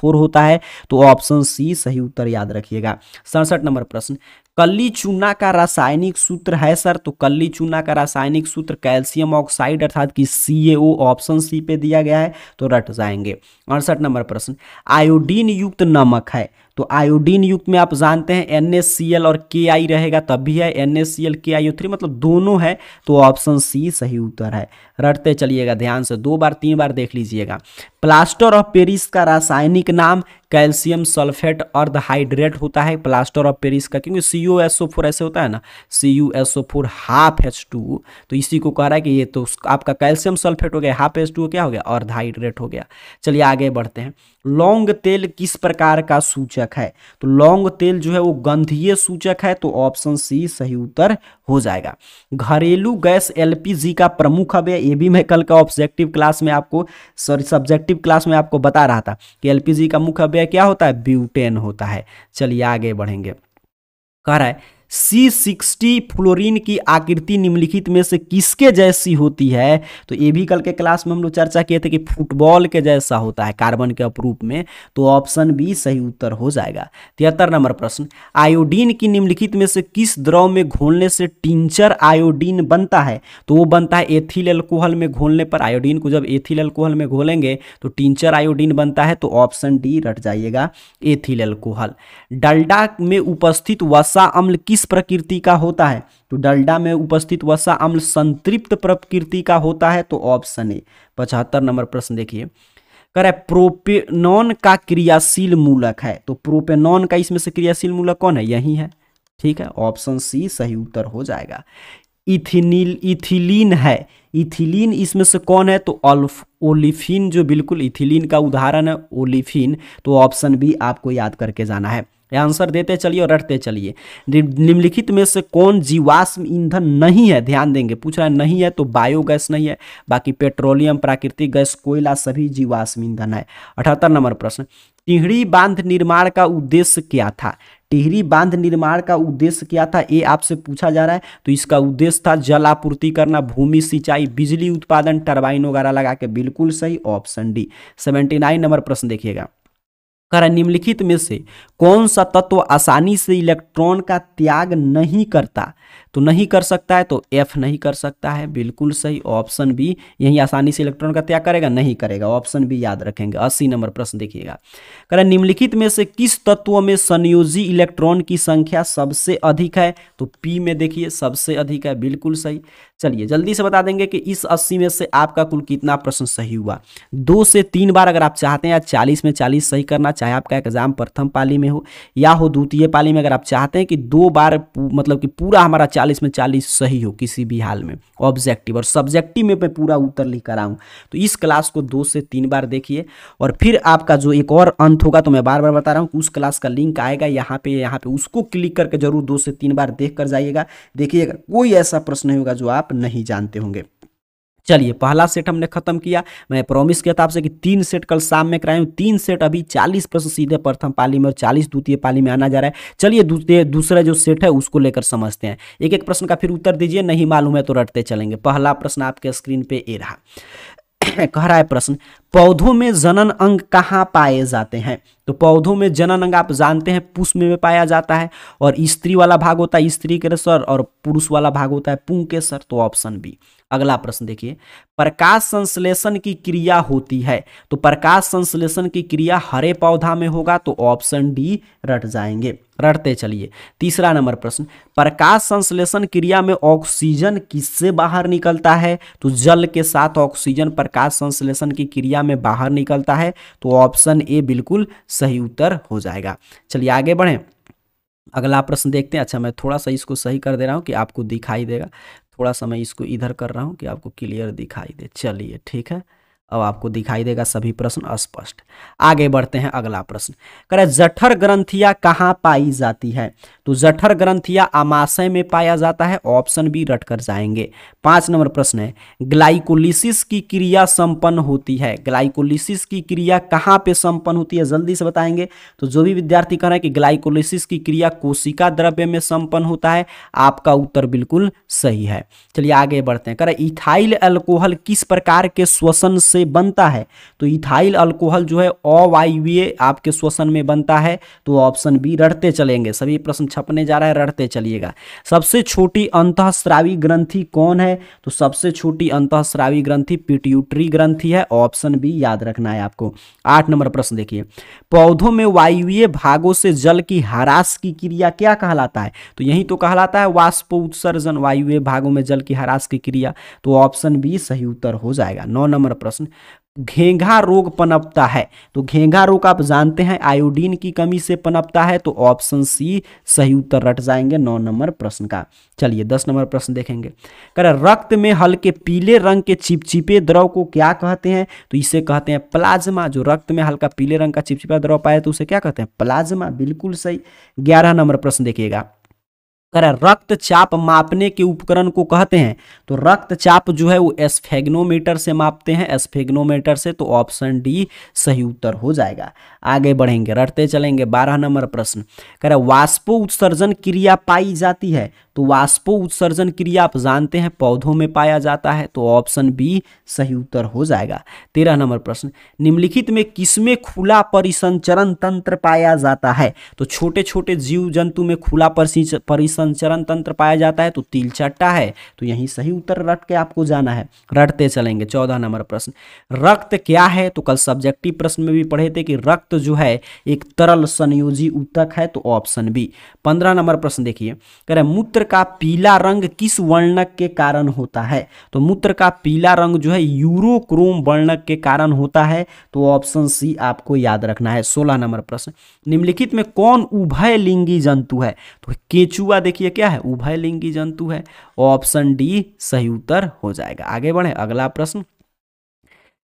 फोर होता है तो ऑप्शन सी सही उत्तर याद रखिएगा सड़सठ नंबर प्रश्न कल्ली चूना का रासायनिक सूत्र है सर तो कल्ली चूना का रासायनिक सूत्र कैल्शियम ऑक्साइड अर्थात कि सी ऑप्शन सी पे दिया गया है तो रट जाएंगे अड़सठ नंबर प्रश्न आयोडीन युक्त नमक है तो आयोडीन युक्त में आप जानते हैं एन और के आई रहेगा भी है एन एस सी एल के आई थ्री मतलब दोनों है तो ऑप्शन सी सही उत्तर है रटते चलिएगा ध्यान से दो बार तीन बार देख लीजिएगा प्लास्टर ऑफ पेरिस का रासायनिक नाम कैल्शियम सल्फेट अर्ध हाइड्रेट होता है प्लास्टर ऑफ पेरिस का क्योंकि सी ओ एस ओ फोर ऐसे होता है ना C U S O four half H two तो इसी को कह रहा है कि ये तो आपका कैल्शियम सल्फेट हो गया हाफ एच टू क्या हो गया अर्ध हाइड्रेट हो गया चलिए आगे आगे बढ़ते हैं लौंग तेल किस प्रकार का सूचक है तो लौंग तेल जो है वो गंधीय सूचक है तो ऑप्शन सी सही उत्तर हो जाएगा घरेलू गैस एलपीजी का प्रमुख अब ये भी मैं कल का ऑब्जेक्टिव क्लास में आपको सॉरी सब्जेक्टिव क्लास में आपको बता रहा था कि एलपीजी का मुख्य अव्यय क्या होता है ब्यूटेन होता है चलिए आगे बढ़ेंगे कह रहा है सी सिक्सटी फ्लोरीन की आकृति निम्नलिखित में से किसके जैसी होती है तो ये भी कल के क्लास में हम लोग चर्चा किए थे कि फुटबॉल के जैसा होता है कार्बन के अपरूप में तो ऑप्शन बी सही उत्तर हो जाएगा तिहत्तर नंबर प्रश्न आयोडीन की निम्नलिखित में से किस द्रव में घोलने से टिंचर आयोडीन बनता है तो वो बनता है एथिल एल्कोहल में घोलने पर आयोडीन को जब एथिल एल्कोहल में घोलेंगे तो टिंचर आयोडीन बनता है तो ऑप्शन डी रट जाइएगा एथिल एल्कोहल डल्डा में उपस्थित वसा अम्ल किस किस प्रकृति का होता है तो डल्डा में उपस्थित वसा अम्ल संतृप्त प्रकृति का होता है तो ऑप्शन ए पचहत्तर नंबर प्रश्न देखिए कर प्रोपेनॉन का क्रियाशील मूलक है तो प्रोपेनॉन का इसमें से क्रियाशील मूलक कौन है यही है ठीक है ऑप्शन सी सही उत्तर हो जाएगा इथिनिल इथिलीन है इथिलीन इसमें से कौन है तो अल्फ ओलिफिन जो बिल्कुल इथिलीन का उदाहरण है ओलिफिन तो ऑप्शन बी आपको याद करके जाना है आंसर देते चलिए और रटते चलिए निम्नलिखित में से कौन जीवाश्म ईंधन नहीं है ध्यान देंगे पूछ रहा है नहीं है तो बायोगैस नहीं है बाकी पेट्रोलियम प्राकृतिक गैस कोयला सभी जीवाश्म ईंधन है अठहत्तर नंबर प्रश्न टिहरी बांध निर्माण का उद्देश्य क्या था टिहरी बांध निर्माण का उद्देश्य क्या था ये आपसे पूछा जा रहा है तो इसका उद्देश्य था जल आपूर्ति करना भूमि सिंचाई बिजली उत्पादन टर्बाइन वगैरह लगा के बिल्कुल सही option D seventy nine number प्रश्न देखिएगा कर निम्नलिखित में से कौन सा तत्व आसानी से इलेक्ट्रॉन का त्याग नहीं करता तो नहीं कर सकता है तो एफ नहीं कर सकता है बिल्कुल सही ऑप्शन बी यही आसानी से इलेक्ट्रॉन का त्याग करेगा नहीं करेगा ऑप्शन बी याद रखेंगे अस्सी नंबर प्रश्न देखिएगा करें निम्नलिखित में से किस तत्व में संयोजी इलेक्ट्रॉन की संख्या सबसे अधिक है तो पी में देखिए सबसे अधिक है बिल्कुल सही चलिए जल्दी से बता देंगे कि इस अस्सी में से आपका कुल कितना प्रश्न सही हुआ दो से तीन बार अगर आप चाहते हैं या चालीस में चालीस सही करना चाहे आपका एग्जाम प्रथम पाली में हो या हो द्वितीय पाली में अगर आप चाहते हैं कि दो बार मतलब कि पूरा हमारा चालीस चालीस में चालीस सही हो किसी भी हाल में ऑब्जेक्टिव और सब्जेक्टिव में मैं पूरा उत्तर लिख कर आऊँ तो इस क्लास को दो से तीन बार देखिए और फिर आपका जो एक और अंत होगा तो मैं बार बार बता रहा हूँ उस क्लास का लिंक आएगा यहाँ पे यहाँ पे उसको क्लिक करके जरूर दो से तीन बार देख कर जाइएगा देखिएगा कोई ऐसा प्रश्न होगा जो आप नहीं जानते होंगे चलिए पहला सेट हमने खत्म किया मैं प्रॉमिस किया था आपसे कि तीन सेट कल शाम में कराए तीन सेट अभी चालीस प्रश्न सीधे प्रथम पाली में और चालीस द्वितीय पाली में आना जा रहा है चलिए दूसरा जो सेट है उसको लेकर समझते हैं एक एक प्रश्न का फिर उत्तर दीजिए नहीं मालूम है तो रटते चलेंगे पहला प्रश्न आपके स्क्रीन पे ए रहा कह रहा है प्रश्न पौधों में जनन अंग कहाँ पाए जाते हैं तो पौधों में जनन अंग आप जानते हैं पुष्प में पाया जाता है और स्त्री वाला भाग होता है स्त्री केसर और पुरुष वाला भाग होता है पुंग केसर तो ऑप्शन बी अगला प्रश्न देखिए प्रकाश संश्लेषण की क्रिया होती है तो प्रकाश संश्लेषण की क्रिया हरे पौधा में होगा तो ऑप्शन डी रट जाएंगे रटते चलिए तीसरा नंबर प्रश्न प्रकाश संश्लेषण क्रिया में ऑक्सीजन किससे बाहर निकलता है तो जल के साथ ऑक्सीजन प्रकाश संश्लेषण की क्रिया में बाहर निकलता है तो ऑप्शन ए बिल्कुल सही उत्तर हो जाएगा चलिए आगे बढ़ें अगला प्रश्न देखते हैं अच्छा मैं थोड़ा सा इसको सही कर दे रहा हूँ कि आपको दिखाई देगा थोड़ा सा मैं इसको इधर कर रहा हूँ कि आपको क्लियर दिखाई दे चलिए ठीक है अब आपको दिखाई देगा सभी प्रश्न स्पष्ट आगे बढ़ते हैं अगला प्रश्न करे जठर ग्रंथिया कहाँ पाई जाती है तो जठर ग्रंथिया आमाशय में पाया जाता है ऑप्शन बी कर जाएंगे पांच नंबर प्रश्न है ग्लाइकोलिसिस की क्रिया संपन्न होती है ग्लाइकोलिसिस की क्रिया कहाँ पे संपन्न होती है जल्दी से बताएंगे तो जो भी विद्यार्थी कह रहे हैं कि ग्लाइकोलिसिस की क्रिया कोशिका द्रव्य में संपन्न होता है आपका उत्तर बिल्कुल सही है चलिए आगे बढ़ते हैं करे इथाइल एल्कोहल किस प्रकार के श्वसन से से बनता है तो इथाइल अल्कोहल जो है अवायवीय आपके श्वसन में बनता है तो ऑप्शन बी रटते चलेंगे सभी प्रश्न छपने जा रहा है रटते चलिएगा सबसे छोटी अंतःस्रावी ग्रंथि कौन है तो सबसे छोटी अंतःस्रावी ग्रंथि पिट्यूटरी ग्रंथि है ऑप्शन बी याद रखना है आपको आठ नंबर प्रश्न देखिए पौधों में वायुवीय भागों से जल की हरास की क्रिया क्या कहलाता है तो यही तो कहलाता है वाष्प उत्सर्जन वायुवीय भागों में जल की हरास की क्रिया तो ऑप्शन बी सही उत्तर हो जाएगा नौ नंबर प्रश्न घेंघा रोग पनपता है तो घेंघा रोग आप जानते हैं आयोडीन की कमी से पनपता है तो ऑप्शन सी सही उत्तर रट जाएंगे नौ नंबर प्रश्न का चलिए दस नंबर प्रश्न देखेंगे कर रक्त में हल्के पीले रंग के चिपचिपे द्रव को क्या कहते हैं तो इसे कहते हैं प्लाज्मा जो रक्त में हल्का पीले रंग का चिपचिपा द्रव पाए तो उसे क्या कहते हैं प्लाज्मा बिल्कुल सही ग्यारह नंबर प्रश्न देखिएगा करें रक्तचाप मापने के उपकरण को कहते हैं तो रक्तचाप जो है वो एस्फेग्नोमीटर से मापते हैं एस्फेग्नोमीटर से तो ऑप्शन डी सही उत्तर हो जाएगा आगे बढ़ेंगे रटते चलेंगे बारह नंबर प्रश्न करें वाष्पो उत्सर्जन क्रिया पाई जाती है तो वाष्पो उत्सर्जन क्रिया आप जानते हैं पौधों में पाया जाता है तो ऑप्शन बी सही उत्तर हो जाएगा तेरह नंबर प्रश्न निम्नलिखित में किसमें खुला परिसंचरण तंत्र पाया जाता है तो छोटे छोटे जीव जंतु में खुला परिसंचरण तंत्र पाया जाता है तो तिल चट्टा है तो यही सही उत्तर रट के आपको जाना है रटते चलेंगे चौदह नंबर प्रश्न रक्त क्या है तो कल सब्जेक्टिव प्रश्न में भी पढ़े थे कि रक्त जो है एक तरल संयोजी उतक है तो ऑप्शन बी पंद्रह नंबर प्रश्न देखिए कह रहे मूत्र का पीला रंग किस वर्णक के कारण होता है तो मूत्र का पीला रंग जो है यूरोक्रोम वर्णक के कारण होता है तो ऑप्शन सी आपको याद रखना है सोलह नंबर प्रश्न निम्नलिखित में कौन उभय लिंगी जंतु है तो केचुआ देखिए क्या है उभय लिंगी जंतु है ऑप्शन डी सही उत्तर हो जाएगा आगे बढ़े अगला प्रश्न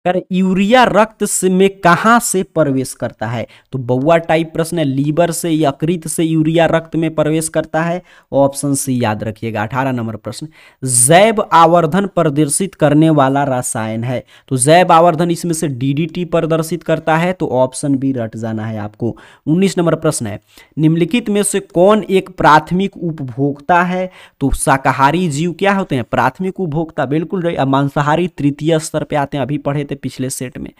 कर यूरिया रक्त से में कहाँ से प्रवेश करता है तो बउआ टाइप प्रश्न है लीवर से यकृत से यूरिया रक्त में प्रवेश करता है ऑप्शन सी याद रखिएगा अठारह नंबर प्रश्न जैव आवर्धन प्रदर्शित करने वाला रसायन है तो जैव आवर्धन इसमें से डीडीटी प्रदर्शित करता है तो ऑप्शन बी रट जाना है आपको उन्नीस नंबर प्रश्न है निम्नलिखित में से कौन एक प्राथमिक उपभोक्ता है तो शाकाहारी जीव क्या होते हैं प्राथमिक उपभोक्ता बिल्कुल मांसाहारी तृतीय स्तर पर आते हैं अभी पढ़े थे थे पिछले सेट में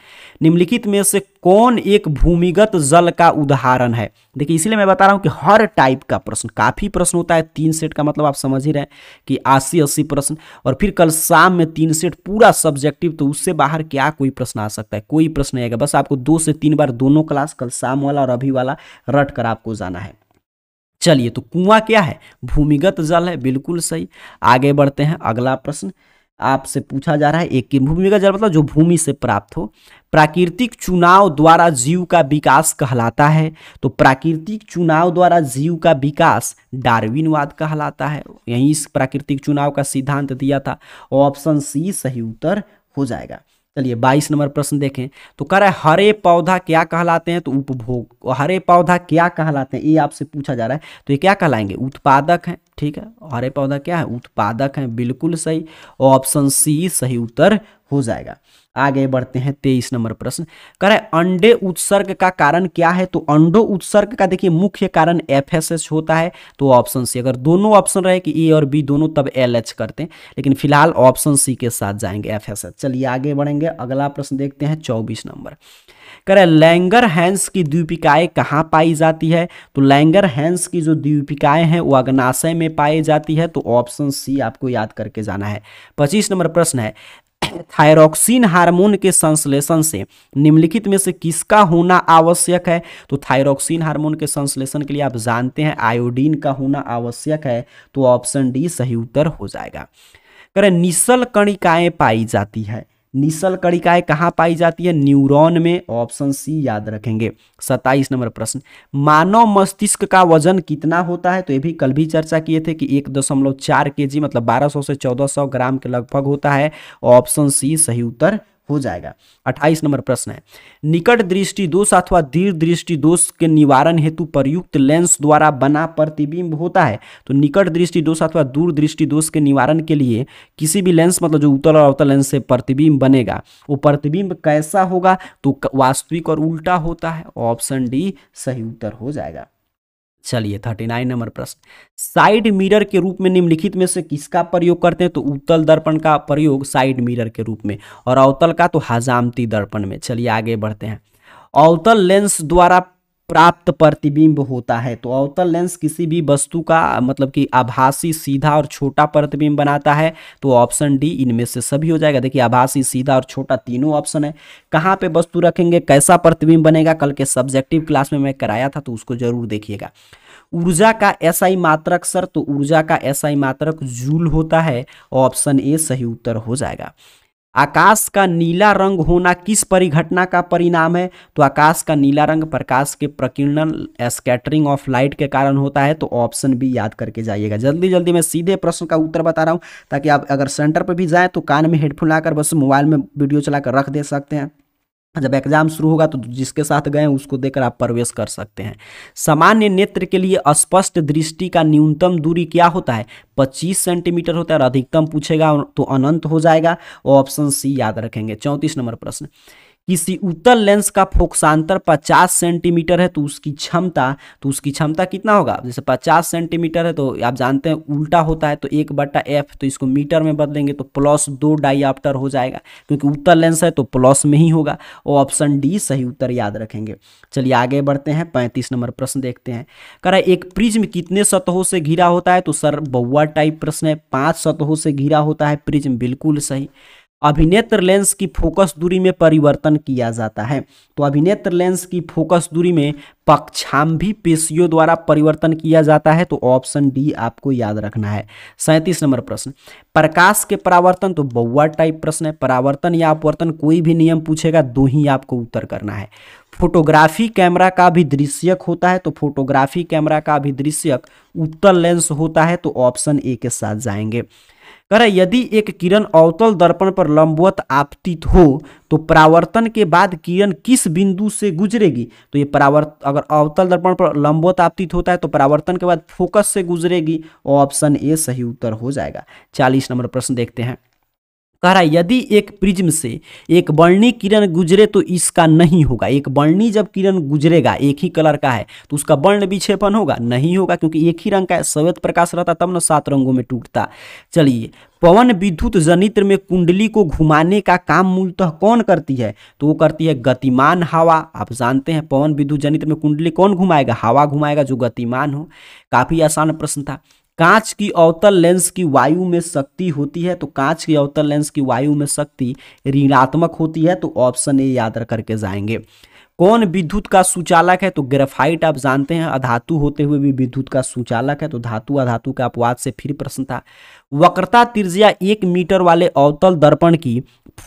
निम्नलिखित में से कौन एक भूमिगत जल का उदाहरण है देखिए इसलिए मैं बता रहा हूँ कि हर टाइप का प्रश्न काफ़ी प्रश्न होता है तीन सेट का मतलब आप समझ ही रहे कि अस्सी अस्सी प्रश्न और फिर कल शाम में तीन सेट पूरा सब्जेक्टिव तो उससे बाहर क्या कोई प्रश्न आ सकता है कोई प्रश्न आएगा बस आपको दो से तीन बार दोनों क्लास कल शाम वाला और अभी वाला रट कर आपको जाना है चलिए तो कुआं क्या है भूमिगत जल है बिल्कुल सही आगे बढ़ते हैं अगला प्रश्न आपसे पूछा जा रहा है एक का जल मतलब जो भूमि से प्राप्त हो प्राकृतिक चुनाव द्वारा जीव का विकास कहलाता है तो प्राकृतिक चुनाव द्वारा जीव का विकास डार्विनवाद कहलाता है यहीं इस प्राकृतिक चुनाव का सिद्धांत दिया था ऑप्शन सी सही उत्तर हो जाएगा चलिए बाईस नंबर प्रश्न देखें तो कह रहे हैं हरे पौधा क्या कहलाते हैं तो उपभोग हरे पौधा क्या कहलाते हैं ये आपसे पूछा जा रहा है तो ये क्या कहलाएंगे उत्पादक हैं ठीक है हरे पौधा क्या है उत्पादक है बिल्कुल सही ऑप्शन सी सही उत्तर हो जाएगा आगे बढ़ते हैं तेईस नंबर प्रश्न कह रहे अंडे उत्सर्ग का कारण क्या है तो अंडो उत्सर्ग का देखिए मुख्य कारण एफ एस एच होता है तो ऑप्शन सी अगर दोनों ऑप्शन रहे कि ए और बी दोनों तब एल एच करते हैं लेकिन फिलहाल ऑप्शन सी के साथ जाएंगे एफ एस एच चलिए आगे बढ़ेंगे अगला प्रश्न देखते हैं चौबीस नंबर करे लैंगर हैंस की द्वीपिकाएं कहाँ पाई जाती है तो लैंगर हैंस की जो द्वीपिकाएँ हैं वो अग्नाशय में पाई जाती है तो ऑप्शन सी आपको याद करके जाना है पच्चीस नंबर प्रश्न है थायरोक्सिन हार्मोन के संश्लेषण से निम्नलिखित में से किसका होना आवश्यक है तो थायरोक्सिन हार्मोन के संश्लेषण के लिए आप जानते हैं आयोडीन का होना आवश्यक है तो ऑप्शन डी सही उत्तर हो जाएगा करें निशल कणिकाएं पाई जाती है निशल कणिकाएं कहाँ पाई जाती है न्यूरॉन में ऑप्शन सी याद रखेंगे सत्ताईस नंबर प्रश्न मानव मस्तिष्क का वजन कितना होता है तो ये भी कल भी चर्चा किए थे कि एक दशमलव चार के जी मतलब बारह सौ से चौदह सौ ग्राम के लगभग होता है ऑप्शन सी सही उत्तर हो जाएगा अट्ठाईस नंबर प्रश्न है निकट दृष्टि दोष अथवा दीर्घ दृष्टि दोष के निवारण हेतु प्रयुक्त लेंस द्वारा बना प्रतिबिंब होता है तो निकट दृष्टि दोष अथवा दूर दृष्टि दोष के निवारण के लिए किसी भी लेंस मतलब जो उत्तल और अवतल लेंस से प्रतिबिंब बनेगा वो प्रतिबिंब कैसा होगा तो वास्तविक और उल्टा होता है ऑप्शन डी सही उत्तर हो जाएगा चलिए थर्टी नाइन नंबर प्रश्न साइड मिरर के रूप में निम्नलिखित में से किसका प्रयोग करते हैं तो उत्तल दर्पण का प्रयोग साइड मिरर के रूप में और अवतल का तो हजामती दर्पण में चलिए आगे बढ़ते हैं अवतल लेंस द्वारा प्राप्त प्रतिबिंब होता है तो अवतल लेंस किसी भी वस्तु का मतलब कि आभासी सीधा और छोटा प्रतिबिंब बनाता है तो ऑप्शन डी इनमें से सभी हो जाएगा देखिए आभासी सीधा और छोटा तीनों ऑप्शन है कहाँ पे वस्तु रखेंगे कैसा प्रतिबिंब बनेगा कल के सब्जेक्टिव क्लास में मैं कराया था तो उसको जरूर देखिएगा ऊर्जा का ऐसा ही मात्रक सर तो ऊर्जा का ऐसा ही मात्रक जूल होता है ऑप्शन ए सही उत्तर हो जाएगा आकाश का नीला रंग होना किस परिघटना का परिणाम है तो आकाश का नीला रंग प्रकाश के प्रकीर्णन स्कैटरिंग ऑफ लाइट के कारण होता है तो ऑप्शन भी याद करके जाइएगा जल्दी जल्दी मैं सीधे प्रश्न का उत्तर बता रहा हूँ ताकि आप अगर सेंटर पर भी जाएँ तो कान में हेडफोन लाकर बस मोबाइल में वीडियो चलाकर रख दे सकते हैं जब एग्जाम शुरू होगा तो जिसके साथ गए उसको देकर आप प्रवेश कर सकते हैं सामान्य नेत्र के लिए स्पष्ट दृष्टि का न्यूनतम दूरी क्या होता है 25 सेंटीमीटर होता है और अधिकतम पूछेगा तो अनंत हो जाएगा और ऑप्शन सी याद रखेंगे चौंतीस नंबर प्रश्न किसी उत्तल लेंस का फोक्सांतर 50 सेंटीमीटर है तो उसकी क्षमता तो उसकी क्षमता कितना होगा जैसे 50 सेंटीमीटर है तो आप जानते हैं उल्टा होता है तो एक बट्टा एफ तो इसको मीटर में बदलेंगे तो प्लस दो डाईआप्टर हो जाएगा क्योंकि उत्तर लेंस है तो प्लस में ही होगा और ऑप्शन डी सही उत्तर याद रखेंगे चलिए आगे बढ़ते हैं पैंतीस नंबर प्रश्न देखते हैं कर एक प्रिज्म कितने सतहों से घिरा होता है तो सर बउआ टाइप प्रश्न है पाँच सतहों से घिरा होता है प्रिज्म बिल्कुल सही अभिनेत्र लेंस की फोकस दूरी में परिवर्तन किया जाता है तो अभिनेत्र लेंस की फोकस दूरी में पक्षाम्भी पेशियों द्वारा परिवर्तन किया जाता है तो ऑप्शन डी आपको याद रखना है सैंतीस नंबर प्रश्न प्रकाश के परावर्तन तो बउआ टाइप प्रश्न है परावर्तन या अपवर्तन कोई भी नियम पूछेगा दो ही आपको उत्तर करना है फोटोग्राफी कैमरा का भी दृश्यक होता है तो फोटोग्राफी कैमरा का भी दृश्यक उत्तर लेंस होता है तो ऑप्शन ए के साथ जाएंगे कह है यदि एक किरण अवतल दर्पण पर लंबवत आपतित हो तो परावर्तन के बाद किरण किस बिंदु से गुजरेगी तो ये परावर्त अगर अवतल दर्पण पर लंबवत आपतित होता है तो परावर्तन के बाद फोकस से गुजरेगी और ऑप्शन ए सही उत्तर हो जाएगा चालीस नंबर प्रश्न देखते हैं कह रहा है यदि एक प्रिज्म से एक वर्णी किरण गुजरे तो इसका नहीं होगा एक वर्णी जब किरण गुजरेगा एक ही कलर का है तो उसका वर्ण विक्षेपण होगा नहीं होगा क्योंकि एक ही रंग का श्वेत प्रकाश रहता तब ना सात रंगों में टूटता चलिए पवन विद्युत जनित्र में कुंडली को घुमाने का काम मूलतः कौन करती है तो वो करती है गतिमान हवा आप जानते हैं पवन विद्युत जनित्र में कुंडली कौन घुमाएगा हवा घुमाएगा जो गतिमान हो काफ़ी आसान प्रश्न था कांच की अवतल लेंस की वायु में शक्ति होती है तो कांच की अवतल लेंस की वायु में शक्ति ऋणात्मक होती है तो ऑप्शन ए याद करके जाएंगे कौन विद्युत का सुचालक है तो ग्रेफाइट आप जानते हैं अधातु होते हुए भी विद्युत का सुचालक है तो धातु अधातु के अपवाद से फिर प्रश्न था वक्रता त्रिज्या एक मीटर वाले अवतल दर्पण की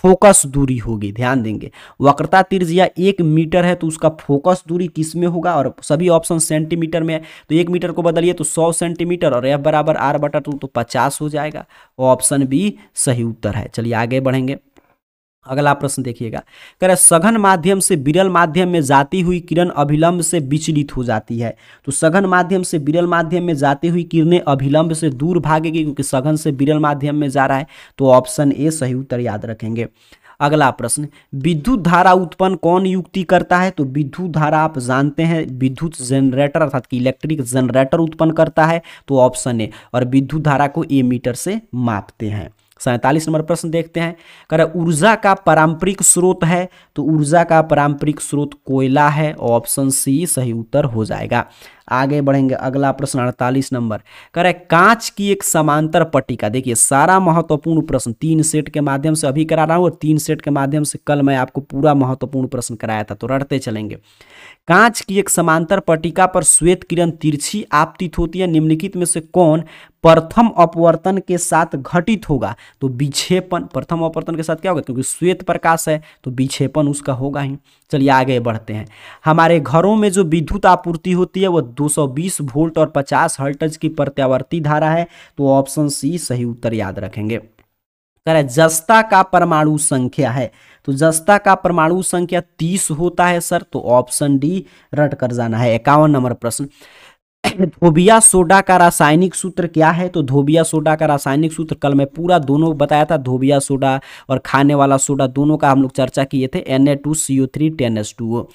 फोकस दूरी होगी ध्यान देंगे वक्रता त्रिज्या एक मीटर है तो उसका फोकस दूरी किस में होगा और सभी ऑप्शन सेंटीमीटर में है तो एक मीटर को बदलिए तो सौ सेंटीमीटर और एफ बराबर आर बटा टू तो पचास हो जाएगा ऑप्शन बी सही उत्तर है चलिए आगे बढ़ेंगे अगला प्रश्न देखिएगा कह रहे सघन माध्यम से विरल माध्यम में जाती हुई किरण अभिलंब से विचलित हो जाती है तो सघन माध्यम से विरल माध्यम में जाती हुई किरणें अभिलंब से दूर भागेगी क्योंकि सघन से विरल माध्यम में जा रहा है तो ऑप्शन ए सही उत्तर याद रखेंगे अगला प्रश्न विद्युत धारा उत्पन्न कौन युक्ति करता है तो विद्युत धारा आप जानते हैं विद्युत जनरेटर अर्थात कि इलेक्ट्रिक जनरेटर उत्पन्न करता है तो ऑप्शन ए और विद्युत धारा को ए मीटर से मापते हैं सैंतालीस नंबर प्रश्न देखते हैं कह ऊर्जा का पारंपरिक स्रोत है तो ऊर्जा का पारंपरिक स्रोत कोयला है ऑप्शन सी सही उत्तर हो जाएगा आगे बढ़ेंगे अगला प्रश्न अड़तालीस नंबर कह कांच की एक समांतर पट्टिका देखिए सारा महत्वपूर्ण प्रश्न तीन सेट के माध्यम से अभी करा रहा हूँ और तीन सेट के माध्यम से कल मैं आपको पूरा महत्वपूर्ण प्रश्न कराया था तो रटते चलेंगे कांच की एक समांतर पट्टिका पर श्वेत किरण तिरछी आपतित होती है निम्नलिखित में से कौन प्रथम अपवर्तन के साथ घटित होगा तो बिछेपन प्रथम अपवर्तन के साथ क्या होगा क्योंकि श्वेत प्रकाश है तो बिछेपन उसका होगा ही चलिए आगे बढ़ते हैं हमारे घरों में जो विद्युत आपूर्ति होती है वह 220 वोल्ट और 50 हर्टज की प्रत्यावर्ती धारा है तो ऑप्शन सी सही उत्तर याद रखेंगे कह जस्ता का परमाणु संख्या है तो जस्ता का परमाणु संख्या तीस होता है सर तो ऑप्शन डी रट कर जाना है इक्यावन नंबर प्रश्न धोबिया सोडा का रासायनिक सूत्र क्या है तो धोबिया सोडा का रासायनिक सूत्र कल मैं पूरा दोनों बताया था धोबिया सोडा और खाने वाला सोडा दोनों का हम लोग चर्चा किए थे N A two C O three ten S two O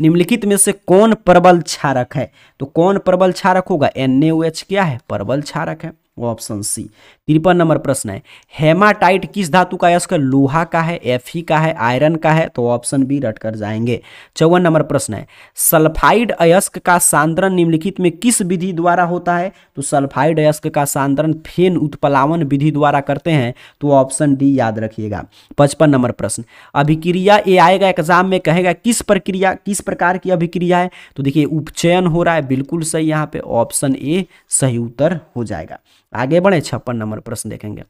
निम्नलिखित में से कौन प्रबल क्षारक है तो कौन प्रबल क्षारक होगा एन ए ओ एच क्या है प्रबल क्षारक है वो ऑप्शन सी तिरपन नंबर प्रश्न है हेमाटाइट किस धातु का यस्क लोहा का है एफ ही का है आयरन का है तो ऑप्शन बी रट कर जाएंगे चौवन नंबर प्रश्न है सल्फाइड अयस्क का सांद्रण निम्नलिखित में किस विधि द्वारा होता है तो सल्फाइड अयस्क का सांद्रण फेन उत्पलावन विधि द्वारा करते हैं तो ऑप्शन डी याद रखिएगा पचपन नंबर प्रश्न अभिक्रिया ए आएगा एग्जाम में कहेगा किस प्रक्रिया किस प्रकार की अभिक्रिया है तो देखिए उपचयन हो रहा है बिल्कुल सही यहाँ पे ऑप्शन ए सही उत्तर हो जाएगा आगे बढ़े छप्पन नंबर प्रश्न देखेंगे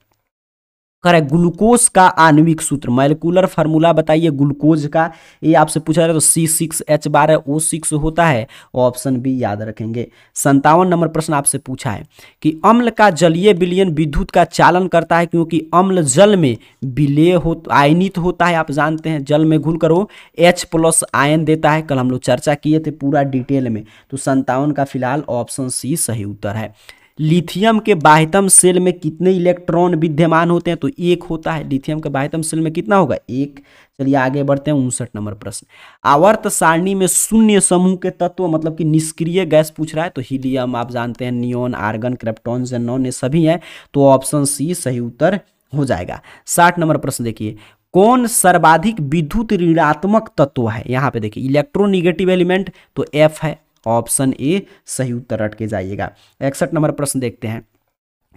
कर ग्लूकोज का आणविक सूत्र मोलिकुलर फार्मूला बताइए ग्लूकोज का ये आपसे पूछा जाए तो सी सिक्स एच बार है ओ सिक्स होता है ऑप्शन बी याद रखेंगे संतावन नंबर प्रश्न आपसे पूछा है कि अम्ल का जलीय विलयन विद्युत का चालन करता है क्योंकि अम्ल जल में विलय हो आयनित होता है आप जानते हैं जल में घुल कर वो एच प्लस आयन देता है कल हम लोग चर्चा किए थे पूरा डिटेल में तो संतावन का फिलहाल ऑप्शन सी सही उत्तर है लिथियम के बाह्यतम सेल में कितने इलेक्ट्रॉन विद्यमान होते हैं तो एक होता है लिथियम के बाह्यतम सेल में कितना होगा एक चलिए आगे बढ़ते हैं उनसठ नंबर प्रश्न आवर्त सारणी में शून्य समूह के तत्व मतलब कि निष्क्रिय गैस पूछ रहा है तो हीलियम आप जानते हैं नियोन आर्गन क्रेप्टॉन जेनॉन ये सभी हैं तो ऑप्शन सी सही उत्तर हो जाएगा साठ नंबर प्रश्न देखिए कौन सर्वाधिक विद्युत ऋणात्मक तत्व है यहाँ पे देखिए इलेक्ट्रोनिगेटिव एलिमेंट तो एफ है ऑप्शन ए सही उत्तर रट के जाइएगा इकसठ नंबर प्रश्न देखते हैं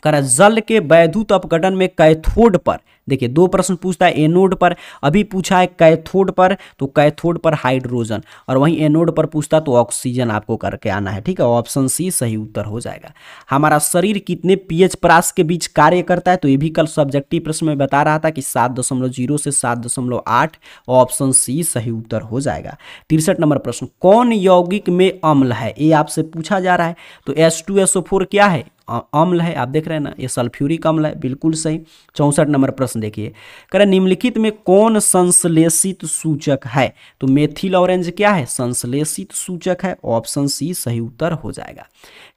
कर जल के वैधुत अपघटन में कैथोड पर देखिए दो प्रश्न पूछता है एनोड पर अभी पूछा है कैथोड पर तो कैथोड पर हाइड्रोजन और वहीं एनोड पर पूछता तो ऑक्सीजन आपको करके आना है ठीक है ऑप्शन सी सही उत्तर हो जाएगा हमारा शरीर कितने पीएच प्रास के बीच कार्य करता है तो ये भी कल सब्जेक्टिव प्रश्न में बता रहा था कि सात दशमलव जीरो से सात दशमलव आठ ऑप्शन सी सही उत्तर हो जाएगा तिरसठ नंबर प्रश्न कौन यौगिक में अम्ल है ये आपसे पूछा जा रहा है तो एस क्या है अम्ल है आप देख रहे हैं ना ये सल्फ्यूरिक अम्ल है बिल्कुल सही चौंसठ नंबर प्रश्न देखिए कह रहे निम्नलिखित में कौन संश्लेषित सूचक है तो मेथिल ऑरेंज क्या है संश्लेषित सूचक है ऑप्शन सी सही उत्तर हो जाएगा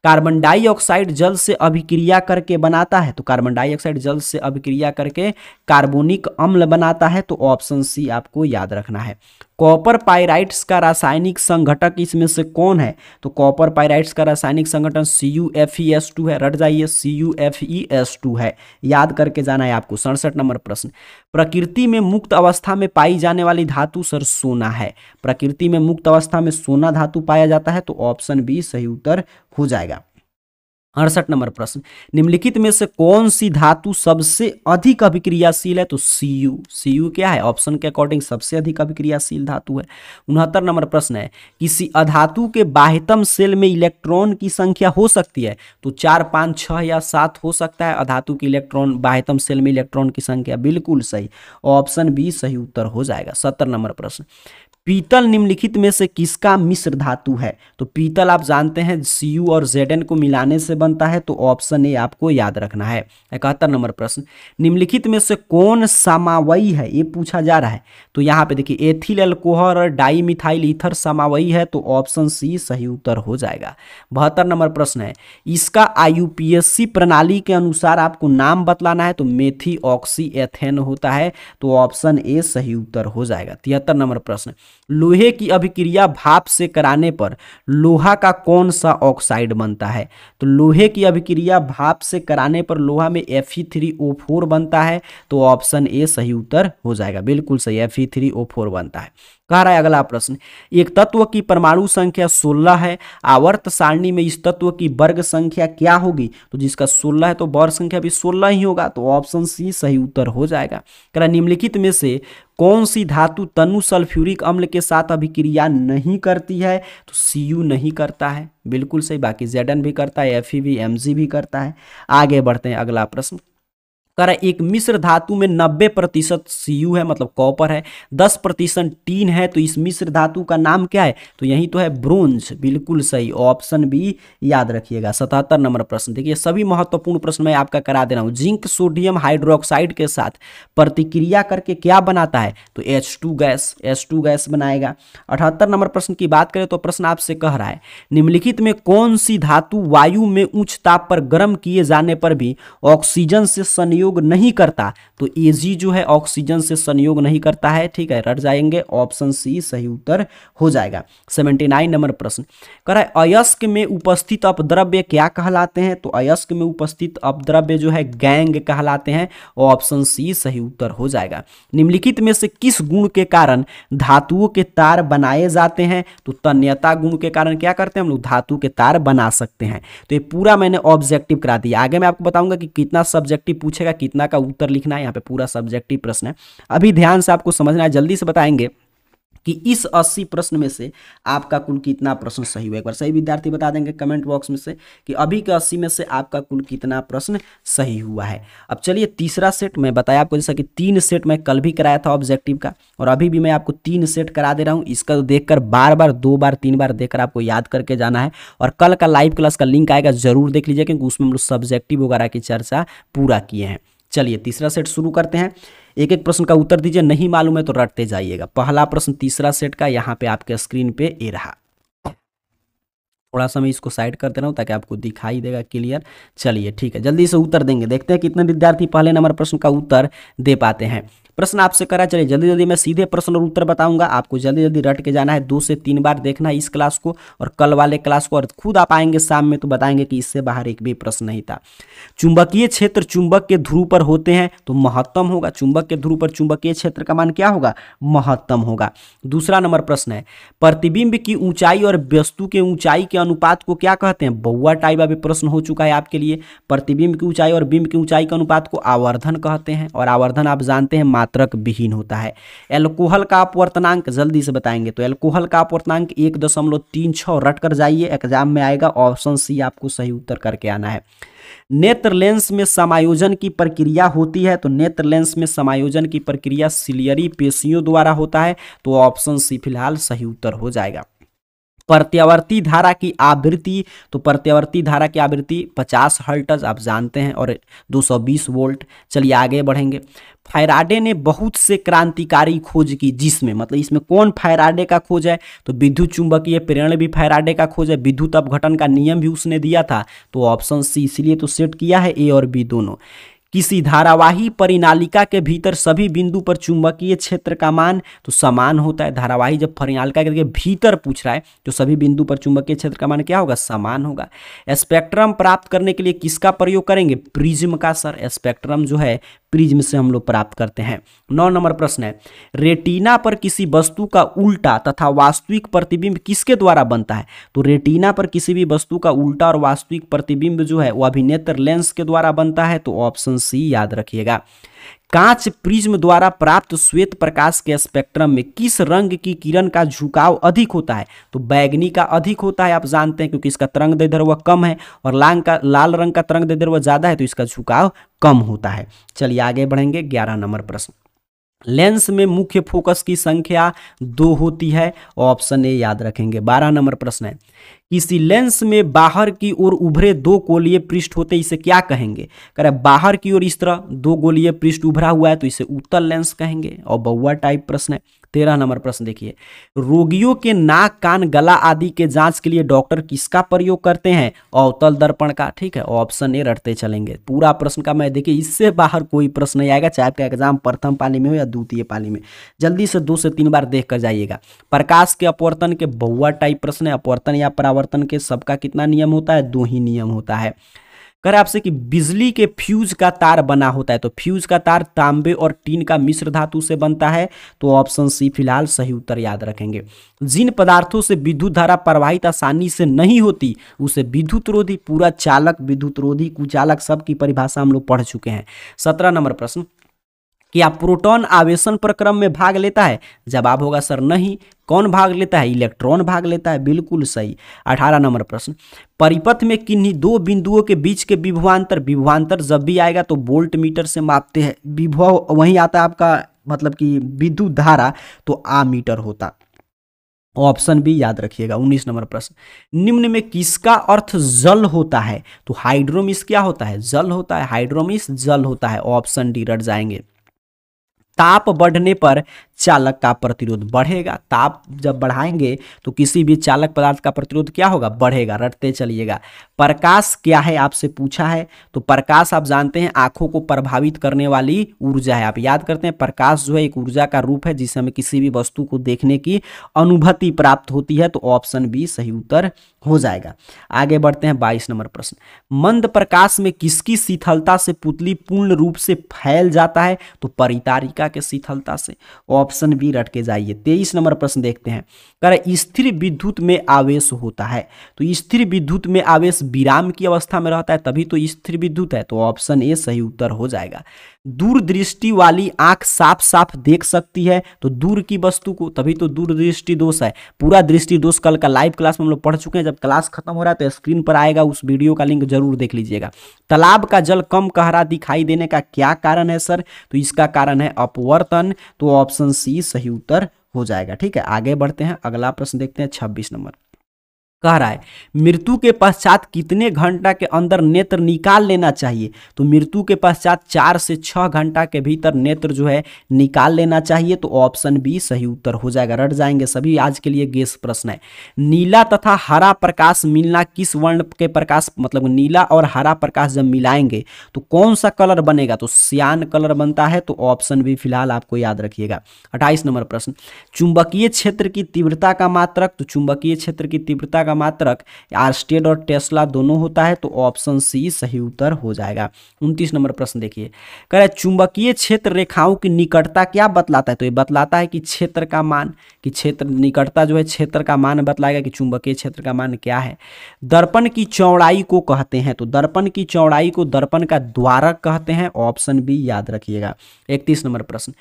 कार्बन डाइऑक्साइड जल से अभिक्रिया करके बनाता है तो कार्बन डाइऑक्साइड जल से अभिक्रिया करके कार्बोनिक अम्ल बनाता है तो ऑप्शन सी आपको याद रखना है कॉपर पाइराइट्स का रासायनिक संघटक इसमें से कौन है तो कॉपर पाइराइट्स का रासायनिक संगठन C U F E S two है रट जाइए C U F E S two है याद करके जाना है आपको सड़सठ नंबर प्रश्न प्रकृति में मुक्त अवस्था में पाई जाने वाली धातु सर सोना है प्रकृति में मुक्त अवस्था में सोना धातु पाया जाता है तो ऑप्शन बी सही उत्तर हो जाएगा अड़सठ नंबर प्रश्न निम्नलिखित में से कौन सी धातु सबसे अधिक अभिक्रियाशील है तो सी यू क्या है ऑप्शन के अकॉर्डिंग सबसे अधिक अभिक्रियाशील धातु है उनहत्तर नंबर प्रश्न है किसी अधातु के बाह्यतम सेल में इलेक्ट्रॉन की संख्या हो सकती है तो चार पाँच छः या सात हो सकता है अधातु की इलेक्ट्रॉन बाह्यतम सेल में इलेक्ट्रॉन की संख्या बिल्कुल सही ऑप्शन बी सही उत्तर हो जाएगा सत्तर नंबर प्रश्न पीतल निम्नलिखित में से किसका मिश्र धातु है तो पीतल आप जानते हैं सी यू और जेड एन को मिलाने से बनता है तो ऑप्शन ए आपको याद रखना है इकहत्तर नंबर प्रश्न निम्नलिखित में से कौन समावयी है ये पूछा जा रहा है तो यहाँ पे देखिए एथिल एल्कोहल और डाई मिथाइल इथर समावयी है तो ऑप्शन सी सही उत्तर हो जाएगा बहत्तर नंबर प्रश्न है इसका सी प्रणाली के अनुसार आपको नाम बतलाना है तो मेथी ऑक्सी एथेन होता है तो ऑप्शन ए सही उत्तर हो जाएगा तिहत्तर नंबर प्रश्न लोहे की अभिक्रिया भाप से कराने पर लोहा का कौन सा ऑक्साइड बनता है तो लोहे की अभिक्रिया भाप से कराने पर लोहा में एफ थ्री ओ फोर बनता है तो ऑप्शन ए सही उत्तर हो जाएगा बिल्कुल सही एफ थ्री ओ फोर बनता है कह रहा है अगला प्रश्न एक तत्व की परमाणु संख्या 16 है आवर्त सारणी में इस तत्व की वर्ग संख्या क्या होगी तो जिसका 16 है तो वर्ग संख्या भी 16 ही होगा तो ऑप्शन सी सही उत्तर हो जाएगा कह निम्नलिखित में से कौन सी धातु तनु सल्फ्यूरिक अम्ल के साथ अभिक्रिया नहीं करती है तो सी यू नहीं करता है बिल्कुल सही बाकी जेडन भी करता है एफ भी एम भी करता है आगे बढ़ते हैं अगला प्रश्न कह रहा है एक मिश्र धातु में नब्बे प्रतिशत सी है मतलब कॉपर है दस प्रतिशत टीन है तो इस मिश्र धातु का नाम क्या है तो यही तो है ब्रोंज बिल्कुल सही ऑप्शन भी याद रखिएगा सतहत्तर नंबर प्रश्न देखिए सभी महत्वपूर्ण प्रश्न मैं आपका करा दे रहा हूँ जिंक सोडियम हाइड्रोक्साइड के साथ प्रतिक्रिया करके क्या बनाता है तो एच गैस एच गैस बनाएगा अठहत्तर नंबर प्रश्न की बात करें तो प्रश्न आपसे कह रहा है निम्नलिखित में कौन सी धातु वायु में उच्च ताप पर गर्म किए जाने पर भी ऑक्सीजन से संयोग संयोग नहीं करता तो एजी जो है ऑक्सीजन से संयोग नहीं करता है ठीक है रट जाएंगे ऑप्शन सी सही उत्तर हो जाएगा सेवेंटी नाइन नंबर प्रश्न कर अयस्क में उपस्थित अपद्रव्य क्या कहलाते हैं तो अयस्क में उपस्थित अपद्रव्य जो है गैंग कहलाते हैं ऑप्शन सी सही उत्तर हो जाएगा निम्नलिखित में से किस गुण के कारण धातुओं के तार बनाए जाते हैं तो तन्यता गुण के कारण क्या करते हैं हम लोग धातु के तार बना सकते हैं तो ये पूरा मैंने ऑब्जेक्टिव करा दिया आगे मैं आपको बताऊंगा कि कितना सब्जेक्टिव पूछेगा कितना का उत्तर लिखना है यहाँ पे पूरा सब्जेक्टिव प्रश्न है अभी ध्यान से आपको समझना है जल्दी से बताएंगे कि इस 80 प्रश्न में से आपका कुल कितना प्रश्न सही हुआ एक बार सही विद्यार्थी बता देंगे कमेंट बॉक्स में से कि अभी के 80 में से आपका कुल कितना प्रश्न सही हुआ है अब चलिए तीसरा सेट मैं बताया आपको जैसा कि तीन सेट मैं कल भी कराया था ऑब्जेक्टिव का और अभी भी मैं आपको तीन सेट करा दे रहा हूँ इसका तो देखकर बार बार दो बार तीन बार देखकर आपको याद करके जाना है और कल का लाइव क्लास का लिंक आएगा जरूर देख लीजिए क्योंकि उसमें हम लोग सब्जेक्टिव वगैरह की चर्चा पूरा किए हैं चलिए तीसरा सेट शुरू करते हैं एक एक प्रश्न का उत्तर दीजिए नहीं मालूम है तो रटते जाइएगा पहला प्रश्न तीसरा सेट का यहाँ पे आपके स्क्रीन पे ए रहा थोड़ा सा मैं इसको साइड कर दे रहा हूँ ताकि आपको दिखाई देगा क्लियर चलिए ठीक है जल्दी से उत्तर देंगे देखते हैं कितने विद्यार्थी पहले नंबर प्रश्न का उत्तर दे पाते हैं प्रश्न आपसे करा चले जल्दी जल्दी मैं सीधे प्रश्न और उत्तर बताऊंगा आपको जल्दी जल्दी रट के जाना है दो से तीन बार देखना इस क्लास को और कल वाले क्लास को और खुद आप आएंगे शाम में तो बताएंगे कि इससे बाहर एक भी प्रश्न नहीं था चुंबकीय क्षेत्र चुंबक के ध्रुव पर होते हैं तो महत्तम होगा चुंबक के ध्रुव पर चुंबकीय क्षेत्र का मान क्या होगा महत्तम होगा दूसरा नंबर प्रश्न है प्रतिबिंब की ऊंचाई और वस्तु के ऊंचाई के अनुपात को क्या कहते हैं बउआ टाइप अभी प्रश्न हो चुका है आपके लिए प्रतिबिंब की ऊंचाई और बिंब की ऊंचाई के अनुपात को आवर्धन कहते हैं और आवर्धन आप जानते हैं मात्रक विहीन होता है एल्कोहल का अपवर्तनांक जल्दी से बताएंगे तो एल्कोहल का अपवर्तनांक एक दशमलव तीन छः रट कर जाइए एग्जाम में आएगा ऑप्शन सी आपको सही उत्तर करके आना है नेत्र लेंस में समायोजन की प्रक्रिया होती है तो नेत्र लेंस में समायोजन की प्रक्रिया सिलियरी पेशियों द्वारा होता है तो ऑप्शन सी फिलहाल सही उत्तर हो जाएगा प्रत्यावर्ती धारा की आवृत्ति तो प्रत्यावर्ती धारा की आवृत्ति 50 हल्टज आप जानते हैं और 220 वोल्ट चलिए आगे बढ़ेंगे फायराडे ने बहुत से क्रांतिकारी खोज की जिसमें मतलब इसमें कौन फायराडे का खोज है तो विद्युत चुंबकीय प्रेरण भी फायराडे का खोज है विद्युत अपघटन का नियम भी उसने दिया था तो ऑप्शन सी इसलिए तो सेट किया है ए और बी दोनों किसी धारावाही परिनालिका के भीतर सभी बिंदु पर चुंबकीय क्षेत्र का मान तो समान होता है धारावाही जब परिनालिका के भीतर पूछ रहा है तो सभी बिंदु पर चुंबकीय क्षेत्र का मान क्या होगा समान होगा स्पेक्ट्रम प्राप्त करने के लिए किसका प्रयोग करेंगे प्रिज्म का सर स्पेक्ट्रम जो है प्रिज्म से हम लोग प्राप्त करते हैं नौ नंबर प्रश्न है रेटिना पर किसी वस्तु का उल्टा तथा वास्तविक प्रतिबिंब किसके द्वारा बनता है तो रेटिना पर किसी भी वस्तु का उल्टा और वास्तविक प्रतिबिंब जो है वो अभिनेत्र लेंस के द्वारा बनता है तो ऑप्शन सी याद रखिएगा कांच प्रिज्म द्वारा प्राप्त श्वेत प्रकाश के स्पेक्ट्रम में किस रंग की किरण का झुकाव अधिक होता है तो बैगनी का अधिक होता है आप जानते हैं क्योंकि इसका तरंग वह कम है और लाल का लाल रंग का तरंग वह ज़्यादा है तो इसका झुकाव कम होता है चलिए आगे बढ़ेंगे ग्यारह नंबर प्रश्न लेंस में मुख्य फोकस की संख्या दो होती है ऑप्शन ए याद रखेंगे बारह नंबर प्रश्न है किसी लेंस में बाहर की ओर उभरे दो गोलीय पृष्ठ होते इसे क्या कहेंगे करें बाहर की ओर इस तरह दो गोलीय पृष्ठ उभरा हुआ है तो इसे उत्तर लेंस कहेंगे और बउआ टाइप प्रश्न है तेरह नंबर प्रश्न देखिए रोगियों के नाक कान गला आदि के जांच के लिए डॉक्टर किसका प्रयोग करते हैं अवतल दर्पण का ठीक है ऑप्शन ए रटते चलेंगे पूरा प्रश्न का मैं देखिए इससे बाहर कोई प्रश्न नहीं आएगा चाहे आपका एग्जाम प्रथम पाली में हो या द्वितीय पाली में जल्दी से दो से तीन बार देख कर जाइएगा प्रकाश के अपवर्तन के बहुआ टाइप प्रश्न है अपवर्तन या परावर्तन के सबका कितना नियम होता है दो ही नियम होता है कह रहे आपसे कि बिजली के फ्यूज का तार बना होता है तो फ्यूज का तार तांबे और टीन का मिश्र धातु से बनता है तो ऑप्शन सी फिलहाल सही उत्तर याद रखेंगे जिन पदार्थों से विद्युत धारा प्रवाहित आसानी से नहीं होती उसे विद्युत रोधी पूरा चालक विद्युत रोधी कुचालक सबकी परिभाषा हम लोग पढ़ चुके हैं सत्रह नंबर प्रश्न क्या प्रोटॉन आवेशन प्रक्रम में भाग लेता है जवाब होगा सर नहीं कौन भाग लेता है इलेक्ट्रॉन भाग लेता है बिल्कुल सही अठारह नंबर प्रश्न परिपथ में किन्हीं दो बिंदुओं के बीच के विभवांतर विभवांतर जब भी आएगा तो वोल्ट मीटर से मापते हैं विभव वहीं आता है आपका मतलब कि विद्युत धारा तो आ मीटर होता ऑप्शन भी याद रखिएगा 19 नंबर प्रश्न निम्न में किसका अर्थ जल होता है तो हाइड्रोमिस क्या होता है जल होता है हाइड्रोमिस जल होता है ऑप्शन डी रट जाएंगे ताप बढ़ने पर चालक का प्रतिरोध बढ़ेगा ताप जब बढ़ाएंगे तो किसी भी चालक पदार्थ का प्रतिरोध क्या होगा बढ़ेगा रटते चलिएगा प्रकाश क्या है आपसे पूछा है तो प्रकाश आप जानते हैं आंखों को प्रभावित करने वाली ऊर्जा है आप याद करते हैं प्रकाश जो है एक ऊर्जा का रूप है जिससे हमें किसी भी वस्तु को देखने की अनुभूति प्राप्त होती है तो ऑप्शन बी सही उत्तर हो जाएगा आगे बढ़ते हैं बाईस नंबर प्रश्न मंद प्रकाश में किसकी शिथलता से पुतली पूर्ण रूप से फैल जाता है तो परितारिका के शीतलता से ऑप्शन बी रट के जाइए तेईस नंबर प्रश्न देखते हैं कर स्थिर विद्युत में आवेश होता है तो स्थिर विद्युत में आवेश विराम की अवस्था में रहता है तभी तो स्थिर विद्युत है तो ऑप्शन ए सही उत्तर हो जाएगा दूरदृष्टि वाली आंख साफ साफ देख सकती है तो दूर की वस्तु को तभी तो दूरदृष्टि दोष है पूरा दृष्टि दोष कल का लाइव क्लास में हम लोग पढ़ चुके हैं जब क्लास खत्म हो रहा है तो स्क्रीन पर आएगा उस वीडियो का लिंक जरूर देख लीजिएगा तालाब का जल कम कहरा दिखाई देने का क्या कारण है सर तो इसका कारण है अपवर्तन तो ऑप्शन सी सही उत्तर हो जाएगा ठीक है आगे बढ़ते हैं अगला प्रश्न देखते हैं छब्बीस नंबर कह रहा है मृत्यु के पश्चात कितने घंटा के अंदर नेत्र निकाल लेना चाहिए तो मृत्यु के पश्चात चार से छः घंटा के भीतर नेत्र जो है निकाल लेना चाहिए तो ऑप्शन बी सही उत्तर हो जाएगा रट जाएंगे सभी आज के लिए गेस प्रश्न है नीला तथा हरा प्रकाश मिलना किस वर्ण के प्रकाश मतलब नीला और हरा प्रकाश जब मिलाएंगे तो कौन सा कलर बनेगा तो सियान कलर बनता है तो ऑप्शन भी फिलहाल आपको याद रखिएगा अट्ठाईस नंबर प्रश्न चुंबकीय क्षेत्र की तीव्रता का मात्रक तो चुंबकीय क्षेत्र की तीव्रता का मात्रक आरस्टेड और टेस्ला दोनों होता है तो ऑप्शन सी सही उत्तर हो जाएगा उनतीस नंबर प्रश्न देखिए कह रहे चुंबकीय क्षेत्र रेखाओं की निकटता क्या बतलाता है तो ये बतलाता है कि क्षेत्र का मान कि क्षेत्र निकटता जो है क्षेत्र का मान बतलाएगा कि चुंबकीय क्षेत्र का मान क्या है दर्पण की चौड़ाई को कहते हैं तो दर्पण की चौड़ाई को दर्पण का द्वारक कहते हैं ऑप्शन बी याद रखिएगा इकतीस नंबर प्रश्न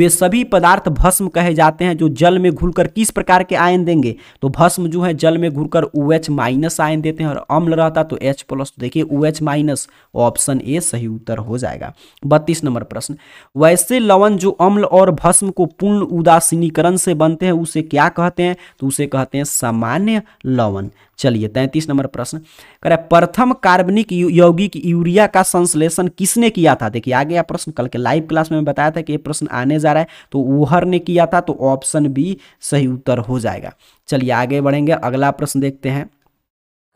वे सभी पदार्थ भस्म कहे जाते हैं जो जल में घुलकर किस प्रकार के आयन देंगे तो भस्म जो है जल में घुल कर ओ एच माइनस आयन देते हैं और अम्ल रहता तो एच प्लस तो देखिए O H minus option A सही उत्तर हो जाएगा बत्तीस नंबर प्रश्न वैसे लवण जो अम्ल और भस्म को पूर्ण उदासीनीकरण से बनते हैं उसे क्या कहते हैं तो उसे कहते हैं सामान्य लवन चलिए तैंतीस नंबर प्रश्न करें प्रथम कार्बनिक यौगिक यूरिया का संश्लेषण किसने किया था देखिए आगे यह प्रश्न कल के लाइव क्लास में बताया था कि ये प्रश्न आने जा रहा है तो ओहर ने किया था तो ऑप्शन बी सही उत्तर हो जाएगा चलिए आगे बढ़ेंगे अगला प्रश्न देखते हैं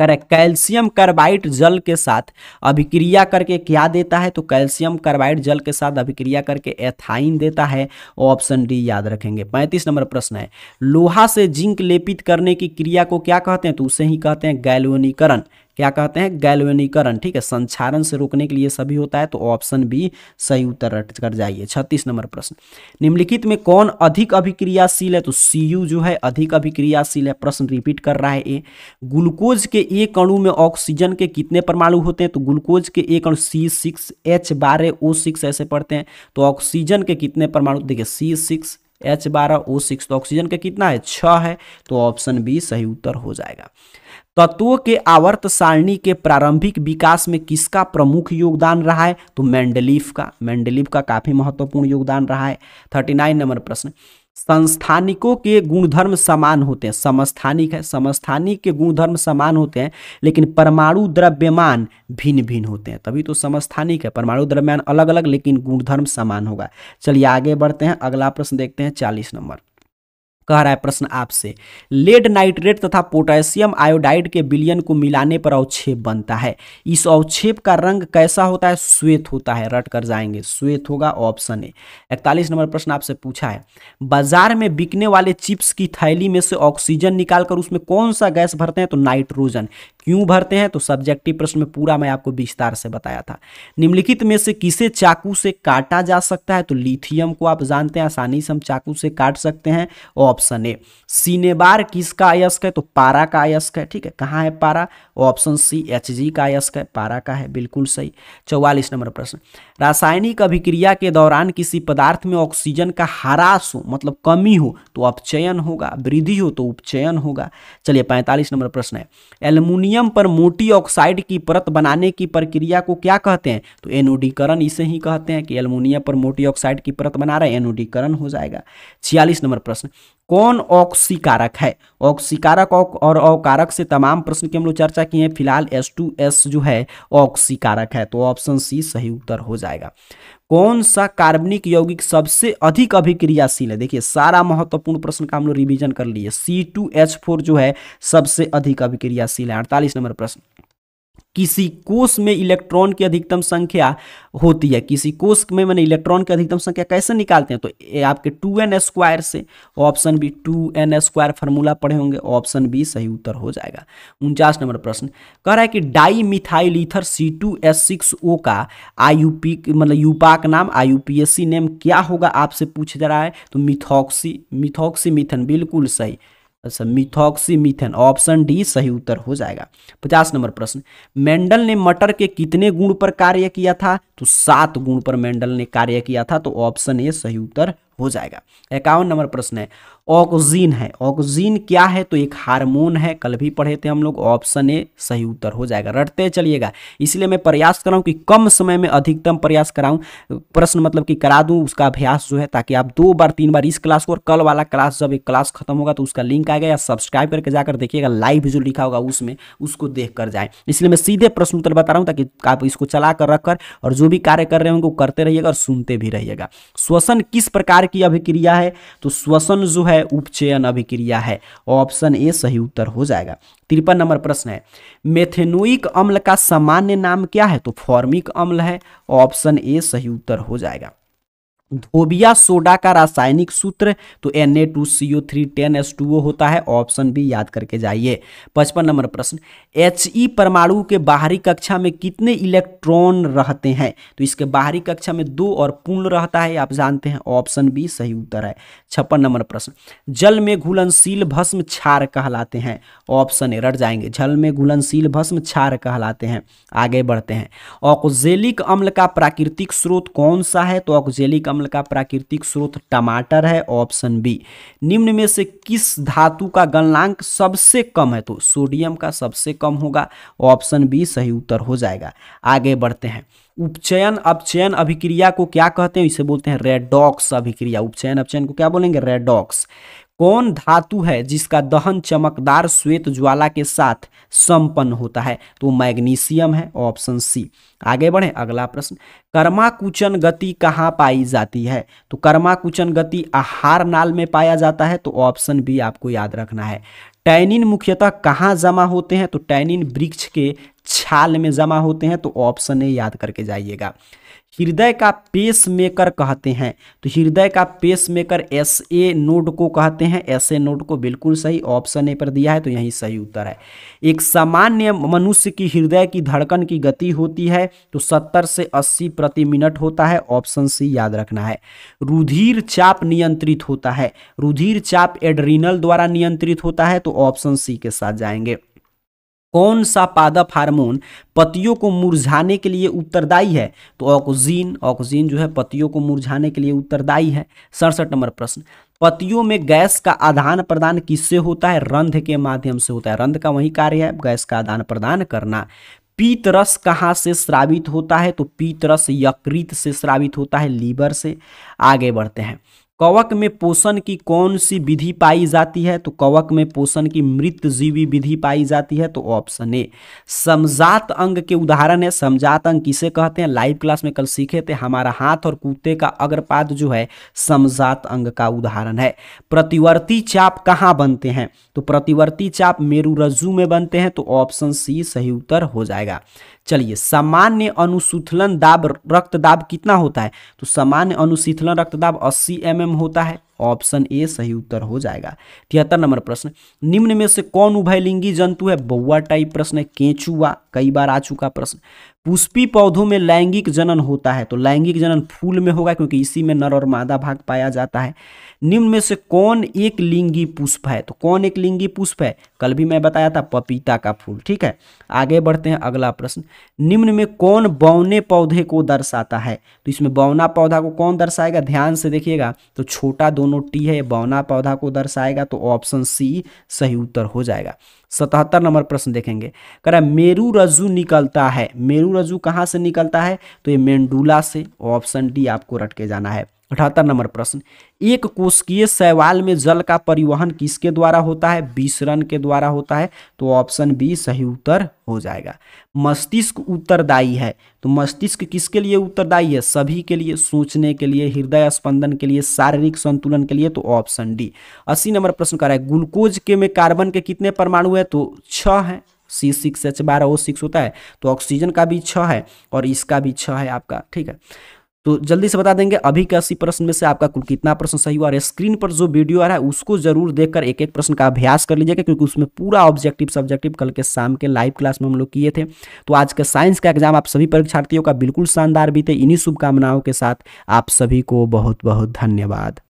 रहे कैल्शियम कार्बाइड जल के साथ अभिक्रिया करके क्या देता है तो कैल्शियम कार्बाइड जल के साथ अभिक्रिया करके एथाइन देता है ऑप्शन डी याद रखेंगे पैंतीस नंबर प्रश्न है लोहा से जिंक लेपित करने की क्रिया को क्या कहते हैं तो उसे ही कहते हैं गैलोनीकरण क्या कहते हैं गैलवनीकरण ठीक है संचारण से रोकने के लिए सभी होता है तो ऑप्शन बी सही उत्तर रट कर जाइए छत्तीस नंबर प्रश्न निम्नलिखित में कौन अधिक अभिक्रियाशील है तो सी जो है अधिक अभिक्रियाशील है प्रश्न रिपीट कर रहा है ए ग्लूकोज के एक अणु में ऑक्सीजन के कितने परमाणु होते हैं तो ग्लूकोज के एक अणु सी सिक्स एच बारह ओ सिक्स ऐसे पढ़ते हैं तो ऑक्सीजन के कितने परमाणु देखिए सी सिक्स एच बारह ओ सिक्स तो ऑक्सीजन का कितना है छः है तो ऑप्शन बी सही उत्तर हो जाएगा तत्वों के आवर्त सारणी के प्रारंभिक विकास में किसका प्रमुख योगदान रहा है तो मेंडलीफ का मेंडलीफ का काफी महत्वपूर्ण योगदान रहा है थर्टी नाइन नंबर प्रश्न संस्थानिकों के गुणधर्म समान होते हैं समस्थानिक है समस्थानिक के गुणधर्म समान होते हैं लेकिन परमाणु द्रव्यमान भिन्न भिन्न होते हैं तभी तो समस्थानिक है परमाणु द्रव्यमान अलग अलग लेकिन गुणधर्म समान होगा चलिए आगे बढ़ते हैं अगला प्रश्न देखते हैं चालीस नंबर कह रहा है प्रश्न आपसे लेड नाइट्रेट तथा पोटेशियम आयोडाइड के बिलियन को मिलाने पर अवक्षेप बनता है इस अवक्षेप का रंग कैसा होता है श्वेत होता है रट कर जाएंगे श्वेत होगा ऑप्शन ए इकतालीस नंबर प्रश्न आपसे पूछा है बाजार में बिकने वाले चिप्स की थैली में से ऑक्सीजन निकालकर उसमें कौन सा गैस भरते हैं तो नाइट्रोजन क्यों भरते हैं तो सब्जेक्टिव प्रश्न में पूरा मैं आपको विस्तार से बताया था निम्नलिखित में से किसे चाकू से काटा जा सकता है तो लिथियम को आप जानते हैं आसानी से हम चाकू से काट सकते हैं ऑप्शन ए सीनेबार किसका अयस्क है तो पारा का अयस्क है ठीक है कहाँ है पारा ऑप्शन सी एच जी का अयस्क है पारा का है बिल्कुल सही चौवालीस नंबर प्रश्न रासायनिक अभिक्रिया के दौरान किसी पदार्थ में ऑक्सीजन का हरास हो मतलब कमी हो तो अपचयन होगा वृद्धि हो तो उपचयन होगा चलिए पैंतालीस नंबर प्रश्न है एलमुनियम क्रोमियम पर मोटी ऑक्साइड की परत बनाने की प्रक्रिया को क्या कहते हैं तो एनोडीकरण इसे ही कहते हैं कि एल्युमिनियम पर मोटी ऑक्साइड की परत बना रहे एनोडीकरण हो जाएगा छियालीस नंबर प्रश्न कौन ऑक्सीकारक है ऑक्सीकारक और अवकारक से तमाम प्रश्न की हम लोग चर्चा किए हैं फिलहाल एस जो है ऑक्सीकारक है तो ऑप्शन सी सही उत्तर हो जाएगा कौन सा कार्बनिक यौगिक सबसे अधिक अभिक्रियाशील है देखिए सारा महत्वपूर्ण प्रश्न का हम लोग रिविजन कर लिए सी टू एच फोर जो है सबसे अधिक अभिक्रियाशील है अड़तालीस नंबर प्रश्न किसी कोष में इलेक्ट्रॉन की अधिकतम संख्या होती है किसी कोष में मैंने इलेक्ट्रॉन की अधिकतम संख्या कैसे निकालते हैं तो ए आपके टू एन स्क्वायर से option B two N square formula पढ़े होंगे ऑप्शन बी सही उत्तर हो जाएगा उनचास नंबर प्रश्न कह रहा है कि di methyl ether C two S six O का आई यू पी मतलब यूपा का नाम I U P S C name क्या होगा आपसे पूछ जा रहा है तो मिथॉक्सी मिथॉक्सी मिथन बिल्कुल सही अच्छा मिथॉक्सी मिथेन ऑप्शन डी सही उत्तर हो जाएगा पचास नंबर प्रश्न मेंडल ने मटर के कितने गुण पर कार्य किया था तो सात गुण पर मेंडल ने कार्य किया था तो ऑप्शन ए सही उत्तर हो जाएगा इक्यावन नंबर प्रश्न है ऑक्सीन है ऑक्सीन क्या है तो एक हार्मोन है कल भी पढ़े थे हम लोग ऑप्शन ए सही उत्तर हो जाएगा रटते चलिएगा इसलिए मैं प्रयास कर रहा हूँ कि कम समय में अधिकतम प्रयास कराऊँ प्रश्न मतलब कि करा दूँ उसका अभ्यास जो है ताकि आप दो बार तीन बार इस क्लास को और कल वाला क्लास जब एक क्लास खत्म होगा तो उसका लिंक आएगा या सब्सक्राइब करके जाकर देखिएगा लाइव जो लिखा होगा उसमें उसको देख कर जाए इसलिए मैं सीधे प्रश्न उत्तर बता रहा हूँ ताकि आप इसको चला कर रख और जो भी कार्य कर रहे हैं उनको करते रहिएगा और सुनते भी रहिएगा श्वसन किस प्रकार की अभिक्रिया है तो श्वसन जो है उपचयन अभिक्रिया है ऑप्शन ए सही उत्तर हो जाएगा तिरपन नंबर प्रश्न है मेथेनोइक अम्ल का सामान्य नाम क्या है तो फॉर्मिक अम्ल है ऑप्शन ए सही उत्तर हो जाएगा धोबिया सोडा का रासायनिक सूत्र तो N A two C O three ten S two O होता है ऑप्शन भी याद करके जाइए पचपन नंबर प्रश्न एच ई e परमाणु के बाहरी कक्षा में कितने इलेक्ट्रॉन रहते हैं तो इसके बाहरी कक्षा में दो और पूर्ण रहता है आप जानते हैं ऑप्शन बी सही उत्तर है छप्पन नंबर प्रश्न जल में घुलनशील भस्म क्षार कहलाते हैं ऑप्शन ए रट जाएंगे जल में घुलनशील भस्म क्षार कहलाते हैं आगे बढ़ते हैं ऑक्जेलिक अम्ल का प्राकृतिक स्रोत कौन सा है तो ऑक्जेलिक अम्ल अम्ल का प्राकृतिक स्रोत टमाटर है ऑप्शन बी निम्न में से किस धातु का गणनांक सबसे कम है तो सोडियम का सबसे कम होगा ऑप्शन बी सही उत्तर हो जाएगा आगे बढ़ते हैं उपचयन अपचयन अभिक्रिया को क्या कहते हैं इसे बोलते हैं रेडॉक्स अभिक्रिया उपचयन अपचयन को क्या बोलेंगे रेडॉक्स कौन धातु है जिसका दहन चमकदार श्वेत ज्वाला के साथ संपन्न होता है तो मैग्नीशियम है ऑप्शन सी आगे बढ़े अगला प्रश्न कर्माकुचन गति कहाँ पाई जाती है तो कर्माकुचन गति आहार नाल में पाया जाता है तो ऑप्शन बी आपको याद रखना है टैनिन मुख्यतः कहाँ जमा होते हैं तो टैनिन वृक्ष के छाल में जमा होते हैं तो ऑप्शन ए याद करके जाइएगा हृदय का पेस मेकर कहते हैं तो हृदय का pace maker S A node को कहते हैं एस ए नोड को बिल्कुल सही ऑप्शन ए पर दिया है तो यही सही उत्तर है एक सामान्य मनुष्य की हृदय की धड़कन की गति होती है तो सत्तर से अस्सी प्रति मिनट होता है ऑप्शन सी याद रखना है रुधिर चाप नियंत्रित होता है रुधिर चाप एड्रीनल द्वारा नियंत्रित होता है तो ऑप्शन सी के साथ जाएंगे कौन सा पादप हार्मोन पतियों को मुरझाने के लिए उत्तरदायी है तो ऑक्सीजन ऑक्सीजन जो है पतियों को मुरझाने के लिए उत्तरदायी है सड़सठ नंबर प्रश्न पतियों में गैस का आदान प्रदान किससे होता है रंध के माध्यम से होता है रंध का वही कार्य है गैस का आदान प्रदान करना पीत रस कहाँ से श्रावित होता है तो पीत रस यकृत से श्रावित होता है लीवर से आगे बढ़ते हैं कवक में पोषण की कौन सी विधि पाई जाती है तो कवक में पोषण की मृत जीवी विधि पाई जाती है तो ऑप्शन ए समझात अंग के उदाहरण है समझात अंग किसे कहते हैं लाइव क्लास में कल सीखे थे हमारा हाथ और कुत्ते का अग्रपाद जो है समझात अंग का उदाहरण है प्रतिवर्ती चाप कहाँ बनते हैं तो प्रतिवर्ती चाप मेरुरज्जु में बनते हैं तो ऑप्शन सी सही उत्तर हो जाएगा चलिए सामान्य अनुसूथलन दाब रक्तदाब कितना होता है तो सामान्य अनुशीथलन रक्तदाब अस्सी एम होता है ऑप्शन ए सही उत्तर हो जाएगा तिहत्तर नंबर प्रश्न निम्न में से कौन उभयलिंगी जंतु है बौआ टाइप प्रश्न है केंचुआ कई बार आ चुका प्रश्न पुष्पी पौधों में लैंगिक जनन होता है तो लैंगिक जनन फूल में होगा क्योंकि इसी में नर और मादा भाग पाया जाता है निम्न में से कौन एक लिंगी पुष्प है तो कौन एक लिंगी पुष्प है कल भी मैं बताया था पपीता का फूल ठीक है आगे बढ़ते हैं अगला प्रश्न निम्न में कौन बौने पौधे को दर्शाता है तो इसमें बौना पौधा को कौन दर्शाएगा ध्यान से देखिएगा तो छोटा दोनों दोनों टी है बौना पौधा को दर्शाएगा तो ऑप्शन सी सही उत्तर हो जाएगा सतहत्तर नंबर प्रश्न देखेंगे कह रहा मेरू रजू निकलता है मेरू रजू कहाँ से निकलता है तो ये मेंडूला से ऑप्शन डी आपको रट के जाना है अठहत्तर नंबर प्रश्न एक कोशकीय शैवाल में जल का परिवहन किसके द्वारा होता है विसरण के द्वारा होता है तो ऑप्शन बी सही उत्तर हो जाएगा मस्तिष्क उत्तरदायी है तो मस्तिष्क किसके लिए उत्तरदायी है सभी के लिए सोचने के लिए हृदय स्पंदन के लिए शारीरिक संतुलन के लिए तो ऑप्शन डी अस्सी नंबर प्रश्न कर रहा है ग्लूकोज के में कार्बन के कितने परमाणु है तो छः है सी सिक्स एच बारह ओ सिक्स होता है तो ऑक्सीजन का भी छ है और इसका भी छ है आपका ठीक है तो जल्दी से बता देंगे अभी के अस्सी प्रश्न में से आपका कुल कितना प्रश्न सही हुआ और स्क्रीन पर जो वीडियो आ रहा है उसको जरूर देखकर एक एक प्रश्न का अभ्यास कर लीजिएगा क्योंकि उसमें पूरा ऑब्जेक्टिव सब्जेक्टिव कल के शाम के लाइव क्लास में हम लोग किए थे तो आज का साइंस का एग्जाम आप सभी परीक्षार्थियों का बिल्कुल शानदार भी थे इन्हीं शुभकामनाओं के साथ आप सभी को बहुत बहुत धन्यवाद